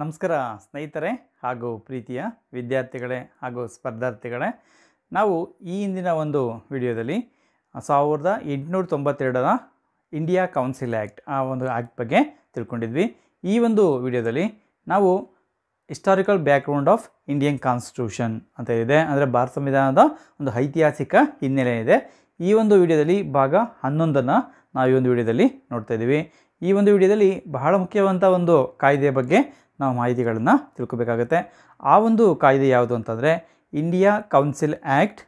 ನಮಸ್ಕಾರ ಸ್ನೇಹಿತರೆ ಹಾಗೂ ಪ್ರೀತಿಯ ವಿದ್ಯಾರ್ಥಿಗಳೇ ಹಾಗೂ ಸ್ಪರ್ಧಾರ್ಥಿಗಳೇ ನಾವು ಈ ಹಿಂದಿನ ಒಂದು ವಿಡಿಯೋದಲ್ಲಿ ಸಾವಿರದ ಎಂಟುನೂರ ತೊಂಬತ್ತೆರಡರ ಇಂಡಿಯಾ ಕೌನ್ಸಿಲ್ ಆ್ಯಕ್ಟ್ ಆ ಒಂದು ಆ್ಯಕ್ಟ್ ಬಗ್ಗೆ ತಿಳ್ಕೊಂಡಿದ್ವಿ ಈ ಒಂದು ವಿಡಿಯೋದಲ್ಲಿ ನಾವು historical background of Indian constitution ಅಂತ ಇದೆ ಅಂದರೆ ಭಾರತ ಸಂವಿಧಾನದ ಒಂದು ಐತಿಹಾಸಿಕ ಹಿನ್ನೆಲೆ ಇದೆ ಈ ಒಂದು ವಿಡಿಯೋದಲ್ಲಿ ಭಾಗ ಹನ್ನೊಂದನ್ನು ನಾವು ಈ ಒಂದು ವಿಡಿಯೋದಲ್ಲಿ ನೋಡ್ತಾ ಇದ್ದೀವಿ ಈ ಒಂದು ವಿಡಿಯೋದಲ್ಲಿ ಬಹಳ ಮುಖ್ಯವಾದಂಥ ಒಂದು ಕಾಯ್ದೆಯ ಬಗ್ಗೆ ನಾವು ಮಾಹಿತಿಗಳನ್ನು ತಿಳ್ಕೋಬೇಕಾಗುತ್ತೆ ಆ ಒಂದು ಕಾಯ್ದೆ ಯಾವುದು ಅಂತಂದರೆ India council act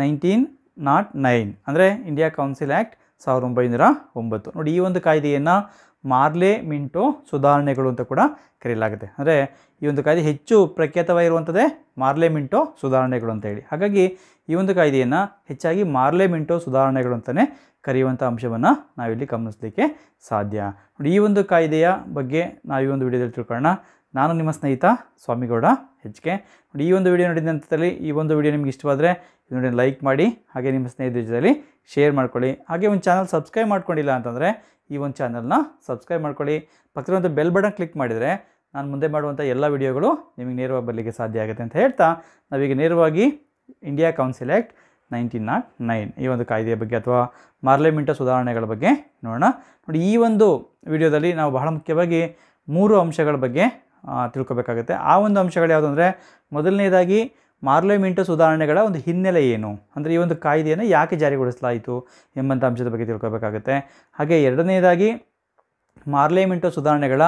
nineteen nought nine ಅಂದರೆ ಇಂಡಿಯಾ ಕೌನ್ಸಿಲ್ ಆ್ಯಕ್ಟ್ ಸಾವಿರದ ಒಂಬೈನೂರ ಒಂಬತ್ತು ನೋಡಿ ಈ ಒಂದು ಕಾಯ್ದೆಯನ್ನು ಮಾರ್ಲೆ ಮಿಂಟೋ ಸುಧಾರಣೆಗಳು ಅಂತ ಕೂಡ ಕರೆಯಲಾಗುತ್ತೆ ಅಂದರೆ ಈ ಒಂದು ಕಾಯ್ದೆ ಹೆಚ್ಚು ಪ್ರಖ್ಯಾತವಾಗಿರುವಂಥದ್ದೇ ಮಾರ್ಲೆ ಮಿಂಟೋ ಸುಧಾರಣೆಗಳು ಅಂತ ಹೇಳಿ ಹಾಗಾಗಿ ಈ ಒಂದು ಕಾಯ್ದೆಯನ್ನು ಹೆಚ್ಚಾಗಿ ಮಾರ್ಲೆ ಮಿಂಟೋ ಸುಧಾರಣೆಗಳು ಅಂತಲೇ ಕರೆಯುವಂಥ ಅಂಶವನ್ನು ನಾವಿಲ್ಲಿ ಗಮನಿಸಲಿಕ್ಕೆ ಸಾಧ್ಯ ನೋಡಿ ಈ ಒಂದು ಕಾಯ್ದೆಯ ಬಗ್ಗೆ ನಾವು ಈ ಒಂದು ವಿಡಿಯೋದಲ್ಲಿ ತಿಳ್ಕೊಳ್ಳೋಣ ನಾನು ನಿಮ್ಮ ಸ್ನೇಹಿತ ಸ್ವಾಮಿಗೌಡ ಕೆ ನೋಡಿ ಈ ಒಂದು ವಿಡಿಯೋ ನೋಡಿದ ನಂತರದಲ್ಲಿ ಈ ಒಂದು ವಿಡಿಯೋ ನಿಮ್ಗೆ ಇಷ್ಟವಾದರೆ ನೋಡಿ ಲೈಕ್ ಮಾಡಿ ಹಾಗೆ ನಿಮ್ಮ ಸ್ನೇಹಿತರ ಜೊತೆಯಲ್ಲಿ ಶೇರ್ ಮಾಡ್ಕೊಳ್ಳಿ ಹಾಗೆ ಒಂದು ಚಾನಲ್ ಸಬ್ಸ್ಕ್ರೈಬ್ ಮಾಡ್ಕೊಂಡಿಲ್ಲ ಅಂತಂದರೆ ಈ ಒಂದು ಚಾನಲ್ನ ಸಬ್ಸ್ಕ್ರೈಬ್ ಮಾಡ್ಕೊಳ್ಳಿ ಒಂದು ಬೆಲ್ ಬಟನ್ ಕ್ಲಿಕ್ ಮಾಡಿದರೆ ನಾನು ಮುಂದೆ ಮಾಡುವಂಥ ಎಲ್ಲ ವಿಡಿಯೋಗಳು ನಿಮಗೆ ನೇರವಾಗಿ ಬರಲಿಕ್ಕೆ ಸಾಧ್ಯ ಆಗುತ್ತೆ ಅಂತ ಹೇಳ್ತಾ ನಾವೀಗ ನೇರವಾಗಿ India council act nineteen nought nine ಈ ಒಂದು ಕಾಯ್ದೆಯ ಬಗ್ಗೆ ಅಥವಾ ಮಾರ್ಲೆಮೆಂಟ ಸುಧಾರಣೆಗಳ ಬಗ್ಗೆ ನೋಡೋಣ ನೋಡಿ ಈ ಒಂದು ವಿಡಿಯೋದಲ್ಲಿ ನಾವು ಬಹಳ ಮುಖ್ಯವಾಗಿ ಮೂರು ಅಂಶಗಳ ಬಗ್ಗೆ ತಿಳ್ಕೊಬೇಕಾಗುತ್ತೆ ಆ ಒಂದು ಅಂಶಗಳು ಯಾವುದು ಅಂದರೆ ಮೊದಲನೇದಾಗಿ ಮಾರ್ಲಿಮೆಂಟ ಸುಧಾರಣೆಗಳ ಒಂದು ಹಿನ್ನೆಲೆ ಏನು ಅಂದರೆ ಈ ಒಂದು ಕಾಯ್ದೆಯನ್ನು ಯಾಕೆ ಜಾರಿಗೊಳಿಸಲಾಯಿತು ಎಂಬಂಥ ಅಂಶದ ಬಗ್ಗೆ ತಿಳ್ಕೊಬೇಕಾಗುತ್ತೆ ಹಾಗೆ ಎರಡನೇದಾಗಿ ಮಾರ್ಲಿಮೆಂಟ ಸುಧಾರಣೆಗಳ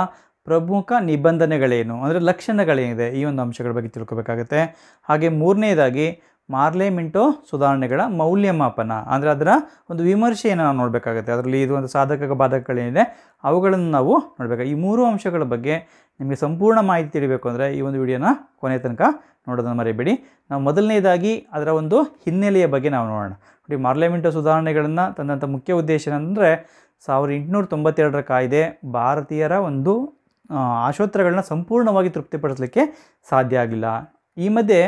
ಪ್ರಮುಖ ನಿಬಂಧನೆಗಳೇನು ಅಂದರೆ ಲಕ್ಷಣಗಳೇನಿದೆ ಈ ಒಂದು ಅಂಶಗಳ ಬಗ್ಗೆ ತಿಳ್ಕೊಬೇಕಾಗುತ್ತೆ ಹಾಗೆ ಮೂರನೇದಾಗಿ ಮಾರ್ಲೆ ಮಿಂಟೋ ಸುಧಾರಣೆಗಳ ಮೌಲ್ಯಮಾಪನ ಅಂದರೆ ಅದರ ಒಂದು ವಿಮರ್ಶೆಯನ್ನು ನಾವು ನೋಡಬೇಕಾಗುತ್ತೆ ಅದರಲ್ಲಿ ಇದು ಒಂದು ಸಾಧಕ ಬಾಧಕಗಳೇನಿದೆ ಅವುಗಳನ್ನು ನಾವು ನೋಡಬೇಕು ಈ ಮೂರು ಅಂಶಗಳ ಬಗ್ಗೆ ನಿಮಗೆ ಸಂಪೂರ್ಣ ಮಾಹಿತಿ ತಿಳಿಬೇಕು ಅಂದರೆ ಈ ಒಂದು ವಿಡಿಯೋನ ಕೊನೆ ತನಕ ನೋಡೋದನ್ನು ಮರಿಬೇಡಿ ನಾವು ಮೊದಲನೇದಾಗಿ ಅದರ ಒಂದು ಹಿನ್ನೆಲೆಯ ಬಗ್ಗೆ ನಾವು ನೋಡೋಣ ನೋಡಿ ಮಿಂಟೋ ಸುಧಾರಣೆಗಳನ್ನು ತಂದಂಥ ಮುಖ್ಯ ಉದ್ದೇಶ ಏನಂದರೆ ಸಾವಿರದ ಎಂಟುನೂರ ತೊಂಬತ್ತೆರಡರ ಕಾಯ್ದೆ ಭಾರತೀಯರ ಒಂದು ಆಶೋತ್ತರಗಳನ್ನ ಸಂಪೂರ್ಣವಾಗಿ ತೃಪ್ತಿಪಡಿಸಲಿಕ್ಕೆ ಸಾಧ್ಯ ಆಗಿಲ್ಲ ಈ ಮಧ್ಯೆ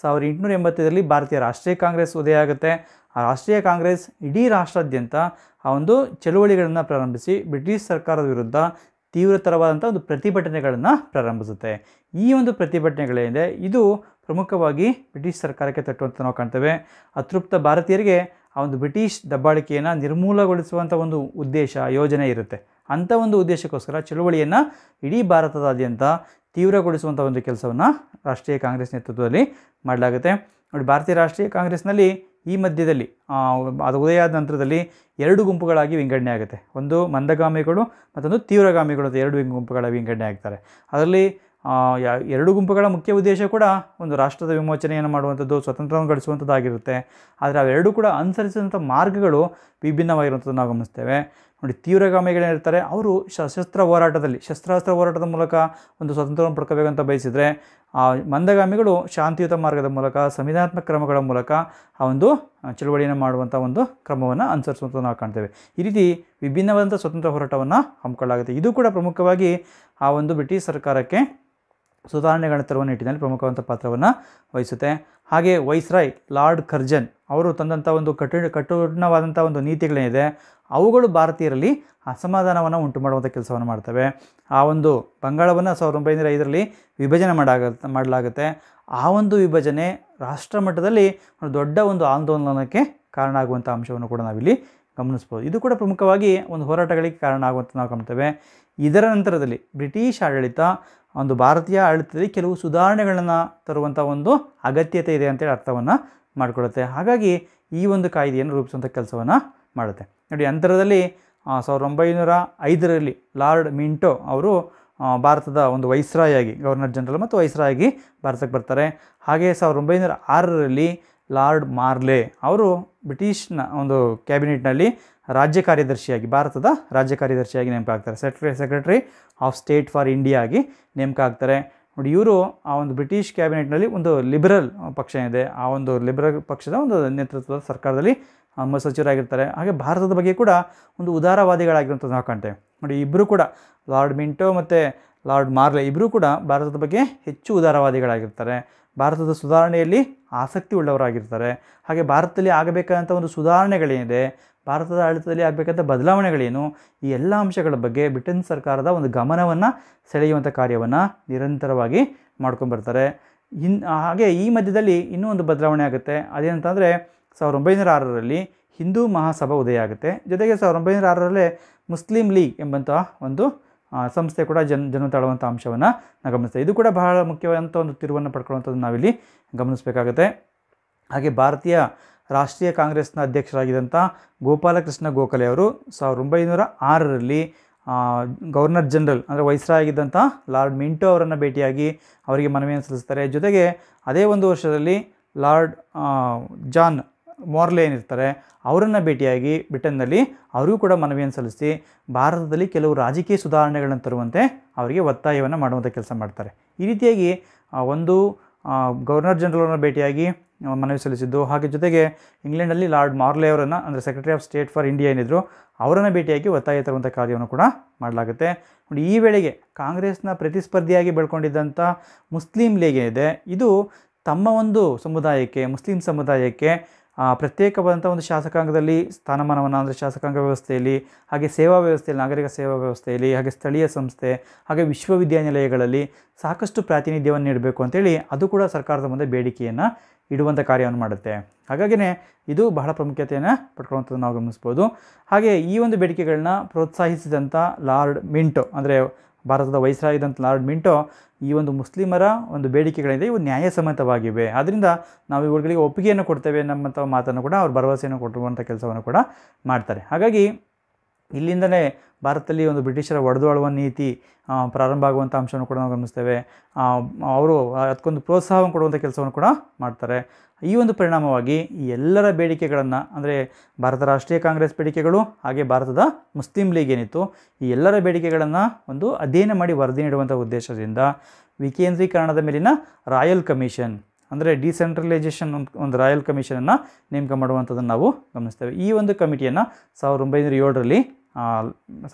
ಸಾವಿರದ ಎಂಟುನೂರ ಎಂಬತ್ತೈದರಲ್ಲಿ ಭಾರತೀಯ ರಾಷ್ಟ್ರೀಯ ಕಾಂಗ್ರೆಸ್ ಉದಯ ಆಗುತ್ತೆ ಆ ರಾಷ್ಟ್ರೀಯ ಕಾಂಗ್ರೆಸ್ ಇಡೀ ರಾಷ್ಟ್ರಾದ್ಯಂತ ಆ ಒಂದು ಚಳುವಳಿಗಳನ್ನು ಪ್ರಾರಂಭಿಸಿ ಬ್ರಿಟಿಷ್ ಸರ್ಕಾರದ ವಿರುದ್ಧ ತೀವ್ರತರವಾದಂಥ ಒಂದು ಪ್ರತಿಭಟನೆಗಳನ್ನು ಪ್ರಾರಂಭಿಸುತ್ತೆ ಈ ಒಂದು ಪ್ರತಿಭಟನೆಗಳೇನಿದೆ ಇದು ಪ್ರಮುಖವಾಗಿ ಬ್ರಿಟಿಷ್ ಸರ್ಕಾರಕ್ಕೆ ತಟ್ಟುವಂಥ ನಾವು ಕಾಣ್ತೇವೆ ಅತೃಪ್ತ ಭಾರತೀಯರಿಗೆ ಆ ಒಂದು ಬ್ರಿಟಿಷ್ ದಬ್ಬಾಳಿಕೆಯನ್ನು ನಿರ್ಮೂಲಗೊಳಿಸುವಂಥ ಒಂದು ಉದ್ದೇಶ ಯೋಜನೆ ಇರುತ್ತೆ ಅಂಥ ಒಂದು ಉದ್ದೇಶಕ್ಕೋಸ್ಕರ ಚಳುವಳಿಯನ್ನು ಇಡೀ ಭಾರತದಾದ್ಯಂತ ತೀವ್ರಗೊಳಿಸುವಂಥ ಒಂದು ಕೆಲಸವನ್ನು ರಾಷ್ಟ್ರೀಯ ಕಾಂಗ್ರೆಸ್ ನೇತೃತ್ವದಲ್ಲಿ ಮಾಡಲಾಗುತ್ತೆ ನೋಡಿ ಭಾರತೀಯ ರಾಷ್ಟ್ರೀಯ ಕಾಂಗ್ರೆಸ್ನಲ್ಲಿ ಈ ಮಧ್ಯದಲ್ಲಿ ಅದು ಆದ ನಂತರದಲ್ಲಿ ಎರಡು ಗುಂಪುಗಳಾಗಿ ವಿಂಗಡಣೆ ಆಗುತ್ತೆ ಒಂದು ಮಂದಗಾಮಿಗಳು ಮತ್ತೊಂದು ತೀವ್ರಗಾಮಿಗಳು ಅಂತ ಎರಡು ಗುಂಪುಗಳಾಗಿ ವಿಂಗಡಣೆ ಆಗ್ತಾರೆ ಅದರಲ್ಲಿ ಎರಡು ಗುಂಪುಗಳ ಮುಖ್ಯ ಉದ್ದೇಶ ಕೂಡ ಒಂದು ರಾಷ್ಟ್ರದ ವಿಮೋಚನೆಯನ್ನು ಮಾಡುವಂಥದ್ದು ಸ್ವತಂತ್ರವನ್ನು ಗಳಿಸುವಂಥದ್ದಾಗಿರುತ್ತೆ ಆದರೆ ಅವೆರಡೂ ಕೂಡ ಅನುಸರಿಸಿದಂಥ ಮಾರ್ಗಗಳು ವಿಭಿನ್ನವಾಗಿರುವಂಥದ್ದು ನಾವು ಗಮನಿಸ್ತೇವೆ ನೋಡಿ ತೀವ್ರಗಾಮಿಗಳೇನಿರ್ತಾರೆ ಅವರು ಸಶಸ್ತ್ರ ಹೋರಾಟದಲ್ಲಿ ಶಸ್ತ್ರಾಸ್ತ್ರ ಹೋರಾಟದ ಮೂಲಕ ಒಂದು ಸ್ವಾತಂತ್ರ್ಯವನ್ನು ಅಂತ ಬಯಸಿದರೆ ಆ ಮಂದಗಾಮಿಗಳು ಶಾಂತಿಯುತ ಮಾರ್ಗದ ಮೂಲಕ ಸಂವಿಧಾನಾತ್ಮಕ ಕ್ರಮಗಳ ಮೂಲಕ ಆ ಒಂದು ಚಳುವಳಿಯನ್ನು ಮಾಡುವಂಥ ಒಂದು ಕ್ರಮವನ್ನು ಅನುಸರಿಸುವಂಥ ನಾವು ಕಾಣ್ತೇವೆ ಈ ರೀತಿ ವಿಭಿನ್ನವಾದಂಥ ಸ್ವತಂತ್ರ ಹೋರಾಟವನ್ನು ಹಮ್ಮಿಕೊಳ್ಳಲಾಗುತ್ತೆ ಇದು ಕೂಡ ಪ್ರಮುಖವಾಗಿ ಆ ಒಂದು ಬ್ರಿಟಿಷ್ ಸರ್ಕಾರಕ್ಕೆ ಸುಧಾರಣೆಗಳ ತರುವ ನಿಟ್ಟಿನಲ್ಲಿ ಪ್ರಮುಖವಂತ ಪಾತ್ರವನ್ನು ವಹಿಸುತ್ತೆ ಹಾಗೆ ವೈಸ್ರಾಯ್ ಲಾರ್ಡ್ ಕರ್ಜನ್ ಅವರು ತಂದಂಥ ಒಂದು ಕಠಿಣ ಕಠಿಣವಾದಂಥ ಒಂದು ನೀತಿಗಳೇನಿದೆ ಅವುಗಳು ಭಾರತೀಯರಲ್ಲಿ ಅಸಮಾಧಾನವನ್ನು ಉಂಟು ಮಾಡುವಂಥ ಕೆಲಸವನ್ನು ಮಾಡ್ತವೆ ಆ ಒಂದು ಬಂಗಾಳವನ್ನು ಸಾವಿರದ ಒಂಬೈನೂರ ಐದರಲ್ಲಿ ವಿಭಜನೆ ಮಾಡಾಗ ಮಾಡಲಾಗುತ್ತೆ ಆ ಒಂದು ವಿಭಜನೆ ರಾಷ್ಟ್ರ ಮಟ್ಟದಲ್ಲಿ ಒಂದು ದೊಡ್ಡ ಒಂದು ಆಂದೋಲನಕ್ಕೆ ಕಾರಣ ಆಗುವಂಥ ಅಂಶವನ್ನು ಕೂಡ ನಾವಿಲ್ಲಿ ಗಮನಿಸ್ಬೋದು ಇದು ಕೂಡ ಪ್ರಮುಖವಾಗಿ ಒಂದು ಹೋರಾಟಗಳಿಗೆ ಕಾರಣ ಆಗುವಂಥ ನಾವು ಕಾಣ್ತೇವೆ ಇದರ ನಂತರದಲ್ಲಿ ಬ್ರಿಟಿಷ್ ಆಡಳಿತ ಒಂದು ಭಾರತೀಯ ಆಡಳಿತದಲ್ಲಿ ಕೆಲವು ಸುಧಾರಣೆಗಳನ್ನು ತರುವಂಥ ಒಂದು ಅಗತ್ಯತೆ ಇದೆ ಅಂತೇಳಿ ಅರ್ಥವನ್ನು ಮಾಡಿಕೊಡುತ್ತೆ ಹಾಗಾಗಿ ಈ ಒಂದು ಕಾಯ್ದೆಯನ್ನು ರೂಪಿಸುವಂಥ ಕೆಲಸವನ್ನು ಮಾಡುತ್ತೆ ನೋಡಿ ಅಂತರದಲ್ಲಿ ಸಾವಿರದ ಒಂಬೈನೂರ ಐದರಲ್ಲಿ ಲಾರ್ಡ್ ಮಿಂಟೋ ಅವರು ಭಾರತದ ಒಂದು ವೈಸ್ರಾಯಾಗಿ ಗವರ್ನರ್ ಜನರಲ್ ಮತ್ತು ವೈಸ್ರಾಯಾಗಿ ಭಾರತಕ್ಕೆ ಬರ್ತಾರೆ ಹಾಗೆ ಸಾವಿರದ ಒಂಬೈನೂರ ಆರರಲ್ಲಿ ಲಾರ್ಡ್ ಮಾರ್ಲೆ ಅವರು ಬ್ರಿಟಿಷ್ನ ಒಂದು ಕ್ಯಾಬಿನೆಟ್ನಲ್ಲಿ ರಾಜ್ಯ ಕಾರ್ಯದರ್ಶಿಯಾಗಿ ಭಾರತದ ರಾಜ್ಯ ಕಾರ್ಯದರ್ಶಿಯಾಗಿ ನೇಮಕ ಆಗ್ತಾರೆ ಸೆಕ್ರೆ ಸೆಕ್ರೆಟರಿ ಆಫ್ ಸ್ಟೇಟ್ ಫಾರ್ ಇಂಡಿಯಾಗಿ ನೇಮಕ ಆಗ್ತಾರೆ ನೋಡಿ ಇವರು ಆ ಒಂದು ಬ್ರಿಟಿಷ್ ಕ್ಯಾಬಿನೆಟ್ನಲ್ಲಿ ಒಂದು ಲಿಬರಲ್ ಪಕ್ಷ ಇದೆ ಆ ಒಂದು ಲಿಬರಲ್ ಪಕ್ಷದ ಒಂದು ನೇತೃತ್ವದ ಸರ್ಕಾರದಲ್ಲಿ ಸಚಿವರಾಗಿರ್ತಾರೆ ಹಾಗೆ ಭಾರತದ ಬಗ್ಗೆ ಕೂಡ ಒಂದು ಉದಾರವಾದಿಗಳಾಗಿರುವಂಥ ನಾವು ಕಾಣ್ತೇವೆ ನೋಡಿ ಇಬ್ಬರು ಕೂಡ ಲಾರ್ಡ್ ಮಿಂಟೋ ಮತ್ತು ಲಾರ್ಡ್ ಮಾರ್ಲೆ ಇಬ್ಬರೂ ಕೂಡ ಭಾರತದ ಬಗ್ಗೆ ಹೆಚ್ಚು ಉದಾರವಾದಿಗಳಾಗಿರ್ತಾರೆ ಭಾರತದ ಸುಧಾರಣೆಯಲ್ಲಿ ಆಸಕ್ತಿ ಉಳ್ಳವರಾಗಿರ್ತಾರೆ ಹಾಗೆ ಭಾರತದಲ್ಲಿ ಆಗಬೇಕಾದಂಥ ಒಂದು ಸುಧಾರಣೆಗಳೇನಿದೆ ಭಾರತದ ಆಡಳಿತದಲ್ಲಿ ಆಗಬೇಕಂತ ಬದಲಾವಣೆಗಳೇನು ಈ ಎಲ್ಲ ಅಂಶಗಳ ಬಗ್ಗೆ ಬ್ರಿಟನ್ ಸರ್ಕಾರದ ಒಂದು ಗಮನವನ್ನು ಸೆಳೆಯುವಂಥ ಕಾರ್ಯವನ್ನು ನಿರಂತರವಾಗಿ ಮಾಡ್ಕೊಂಡ್ಬರ್ತಾರೆ ಇನ್ ಹಾಗೆ ಈ ಮಧ್ಯದಲ್ಲಿ ಇನ್ನೂ ಒಂದು ಬದಲಾವಣೆ ಆಗುತ್ತೆ ಅದೇನಂತಂದರೆ ಸಾವಿರದ ಒಂಬೈನೂರ ಆರರಲ್ಲಿ ಹಿಂದೂ ಮಹಾಸಭಾ ಉದಯ ಆಗುತ್ತೆ ಜೊತೆಗೆ ಸಾವಿರದ ಒಂಬೈನೂರ ಆರರಲ್ಲೇ ಮುಸ್ಲಿಂ ಲೀಗ್ ಎಂಬಂತಹ ಒಂದು ಸಂಸ್ಥೆ ಕೂಡ ಜನ್ ಜನ್ಮ ತಾಳುವಂಥ ಅಂಶವನ್ನು ನಾವು ಗಮನಿಸ್ತೇವೆ ಇದು ಕೂಡ ಬಹಳ ಮುಖ್ಯವಾದಂಥ ಒಂದು ತಿರುವನ್ನು ಪಡ್ಕೊಳ್ಳುವಂಥದ್ದು ನಾವಿಲ್ಲಿ ಗಮನಿಸಬೇಕಾಗುತ್ತೆ ಹಾಗೆ ಭಾರತೀಯ ರಾಷ್ಟ್ರೀಯ ಕಾಂಗ್ರೆಸ್ನ ಅಧ್ಯಕ್ಷರಾಗಿದ್ದಂಥ ಗೋಪಾಲಕೃಷ್ಣ ಗೋಖಲೆ ಅವರು ಸಾವಿರದ ಒಂಬೈನೂರ ಆರರಲ್ಲಿ ಗವರ್ನರ್ ಜನರಲ್ ಅಂದರೆ ಆಗಿದ್ದಂಥ ಲಾರ್ಡ್ ಮಿಂಟೋ ಅವರನ್ನು ಭೇಟಿಯಾಗಿ ಅವರಿಗೆ ಮನವಿಯನ್ನು ಸಲ್ಲಿಸ್ತಾರೆ ಜೊತೆಗೆ ಅದೇ ಒಂದು ವರ್ಷದಲ್ಲಿ ಲಾರ್ಡ್ ಜಾನ್ ಮಾರ್ಲೆ ಏನಿರ್ತಾರೆ ಅವರನ್ನು ಭೇಟಿಯಾಗಿ ಬ್ರಿಟನ್ನಲ್ಲಿ ಅವರಿಗೂ ಕೂಡ ಮನವಿಯನ್ನು ಸಲ್ಲಿಸಿ ಭಾರತದಲ್ಲಿ ಕೆಲವು ರಾಜಕೀಯ ಸುಧಾರಣೆಗಳನ್ನು ತರುವಂತೆ ಅವರಿಗೆ ಒತ್ತಾಯವನ್ನು ಮಾಡುವಂಥ ಕೆಲಸ ಮಾಡ್ತಾರೆ ಈ ರೀತಿಯಾಗಿ ಒಂದು ಗವರ್ನರ್ ಜನರಲ್ನ ಭೇಟಿಯಾಗಿ ಮನವಿ ಸಲ್ಲಿಸಿದ್ದು ಹಾಗೆ ಜೊತೆಗೆ ಇಂಗ್ಲೆಂಡಲ್ಲಿ ಲಾರ್ಡ್ ಮಾರ್ಲೆ ಅವರನ್ನು ಅಂದರೆ secretary of state for India ಏನಿದ್ರು ಅವರನ್ನು ಭೇಟಿಯಾಗಿ ಒತ್ತಾಯ ತರುವಂಥ ಕಾರ್ಯವನ್ನು ಕೂಡ ಮಾಡಲಾಗುತ್ತೆ ನೋಡಿ ಈ ವೇಳೆಗೆ ಕಾಂಗ್ರೆಸ್ನ ಪ್ರತಿಸ್ಪರ್ಧಿಯಾಗಿ ಬೆಳ್ಕೊಂಡಿದ್ದಂಥ ಮುಸ್ಲಿಂ ಲೀಗ್ ಏನಿದೆ ಇದು ತಮ್ಮ ಒಂದು ಸಮುದಾಯಕ್ಕೆ ಮುಸ್ಲಿಂ ಸಮುದಾಯಕ್ಕೆ ಪ್ರತ್ಯೇಕವಾದಂಥ ಒಂದು ಶಾಸಕಾಂಗದಲ್ಲಿ ಸ್ಥಾನಮಾನವನ್ನು ಅಂದರೆ ಶಾಸಕಾಂಗ ವ್ಯವಸ್ಥೆಯಲ್ಲಿ ಹಾಗೆ ಸೇವಾ ವ್ಯವಸ್ಥೆಯಲ್ಲಿ ನಾಗರಿಕ ಸೇವಾ ವ್ಯವಸ್ಥೆಯಲ್ಲಿ ಹಾಗೆ ಸ್ಥಳೀಯ ಸಂಸ್ಥೆ ಹಾಗೆ ವಿಶ್ವವಿದ್ಯಾನಿಲಯಗಳಲ್ಲಿ ಸಾಕಷ್ಟು ಪ್ರಾತಿನಿಧ್ಯವನ್ನು ನೀಡಬೇಕು ಅಂತೇಳಿ ಅದು ಕೂಡ ಸರ್ಕಾರದ ಮುಂದೆ ಬೇಡಿಕೆಯನ್ನು ಇಡುವಂಥ ಕಾರ್ಯವನ್ನು ಮಾಡುತ್ತೆ ಹಾಗಾಗಿಯೇ ಇದು ಬಹಳ ಪ್ರಾಮುಖ್ಯತೆಯನ್ನು ಪಡ್ಕೊಳ್ಳುವಂಥದ್ದು ನಾವು ಗಮನಿಸ್ಬೋದು ಹಾಗೆ ಈ ಒಂದು ಬೇಡಿಕೆಗಳನ್ನ ಪ್ರೋತ್ಸಾಹಿಸಿದಂಥ ಲಾರ್ಡ್ ಮಿಂಟು ಅಂದರೆ ಭಾರತದ ವಯಸ್ಸಾಗಿದ್ದಂಥ ಲಾರ್ಡ್ ಮಿಂಟೋ ಈ ಒಂದು ಮುಸ್ಲಿಮರ ಒಂದು ಬೇಡಿಕೆಗಳಿದೆ ಇವು ನ್ಯಾಯಸಮ್ಮತವಾಗಿವೆ ಆದ್ದರಿಂದ ನಾವು ಇವುಗಳಿಗೆ ಒಪ್ಪಿಗೆಯನ್ನು ಕೊಡ್ತೇವೆ ನಮ್ಮಂಥ ಮಾತನ್ನು ಕೂಡ ಅವ್ರು ಭರವಸೆಯನ್ನು ಕೊಟ್ಟಿರುವಂಥ ಕೆಲಸವನ್ನು ಕೂಡ ಮಾಡ್ತಾರೆ ಹಾಗಾಗಿ ಇಲ್ಲಿಂದಲೇ ಭಾರತದಲ್ಲಿ ಒಂದು ಬ್ರಿಟಿಷರ ಒಡೆದಾಳುವ ನೀತಿ ಪ್ರಾರಂಭ ಆಗುವಂಥ ಅಂಶವನ್ನು ಕೂಡ ನಾವು ಗಮನಿಸ್ತೇವೆ ಅವರು ಅದಕ್ಕೊಂದು ಪ್ರೋತ್ಸಾಹವನ್ನು ಕೊಡುವಂಥ ಕೆಲಸವನ್ನು ಕೂಡ ಮಾಡ್ತಾರೆ ಈ ಒಂದು ಪರಿಣಾಮವಾಗಿ ಎಲ್ಲರ ಬೇಡಿಕೆಗಳನ್ನು ಅಂದರೆ ಭಾರತ ರಾಷ್ಟ್ರೀಯ ಕಾಂಗ್ರೆಸ್ ಬೇಡಿಕೆಗಳು ಹಾಗೆ ಭಾರತದ ಮುಸ್ಲಿಂ ಲೀಗ್ ಏನಿತ್ತು ಈ ಎಲ್ಲರ ಬೇಡಿಕೆಗಳನ್ನು ಒಂದು ಅಧ್ಯಯನ ಮಾಡಿ ವರದಿ ನೀಡುವಂಥ ಉದ್ದೇಶದಿಂದ ವಿಕೇಂದ್ರೀಕರಣದ ಮೇಲಿನ ರಾಯಲ್ ಕಮಿಷನ್ ಅಂದರೆ ಡಿಸೆಂಟ್ರಲೈಸೇಷನ್ ಒಂದು ಒಂದು ರಾಯಲ್ ಕಮಿಷನನ್ನು ನೇಮಕ ಮಾಡುವಂಥದ್ದನ್ನು ನಾವು ಗಮನಿಸ್ತೇವೆ ಈ ಒಂದು ಕಮಿಟಿಯನ್ನು ಸಾವಿರದ ಒಂಬೈನೂರ ಏಳರಲ್ಲಿ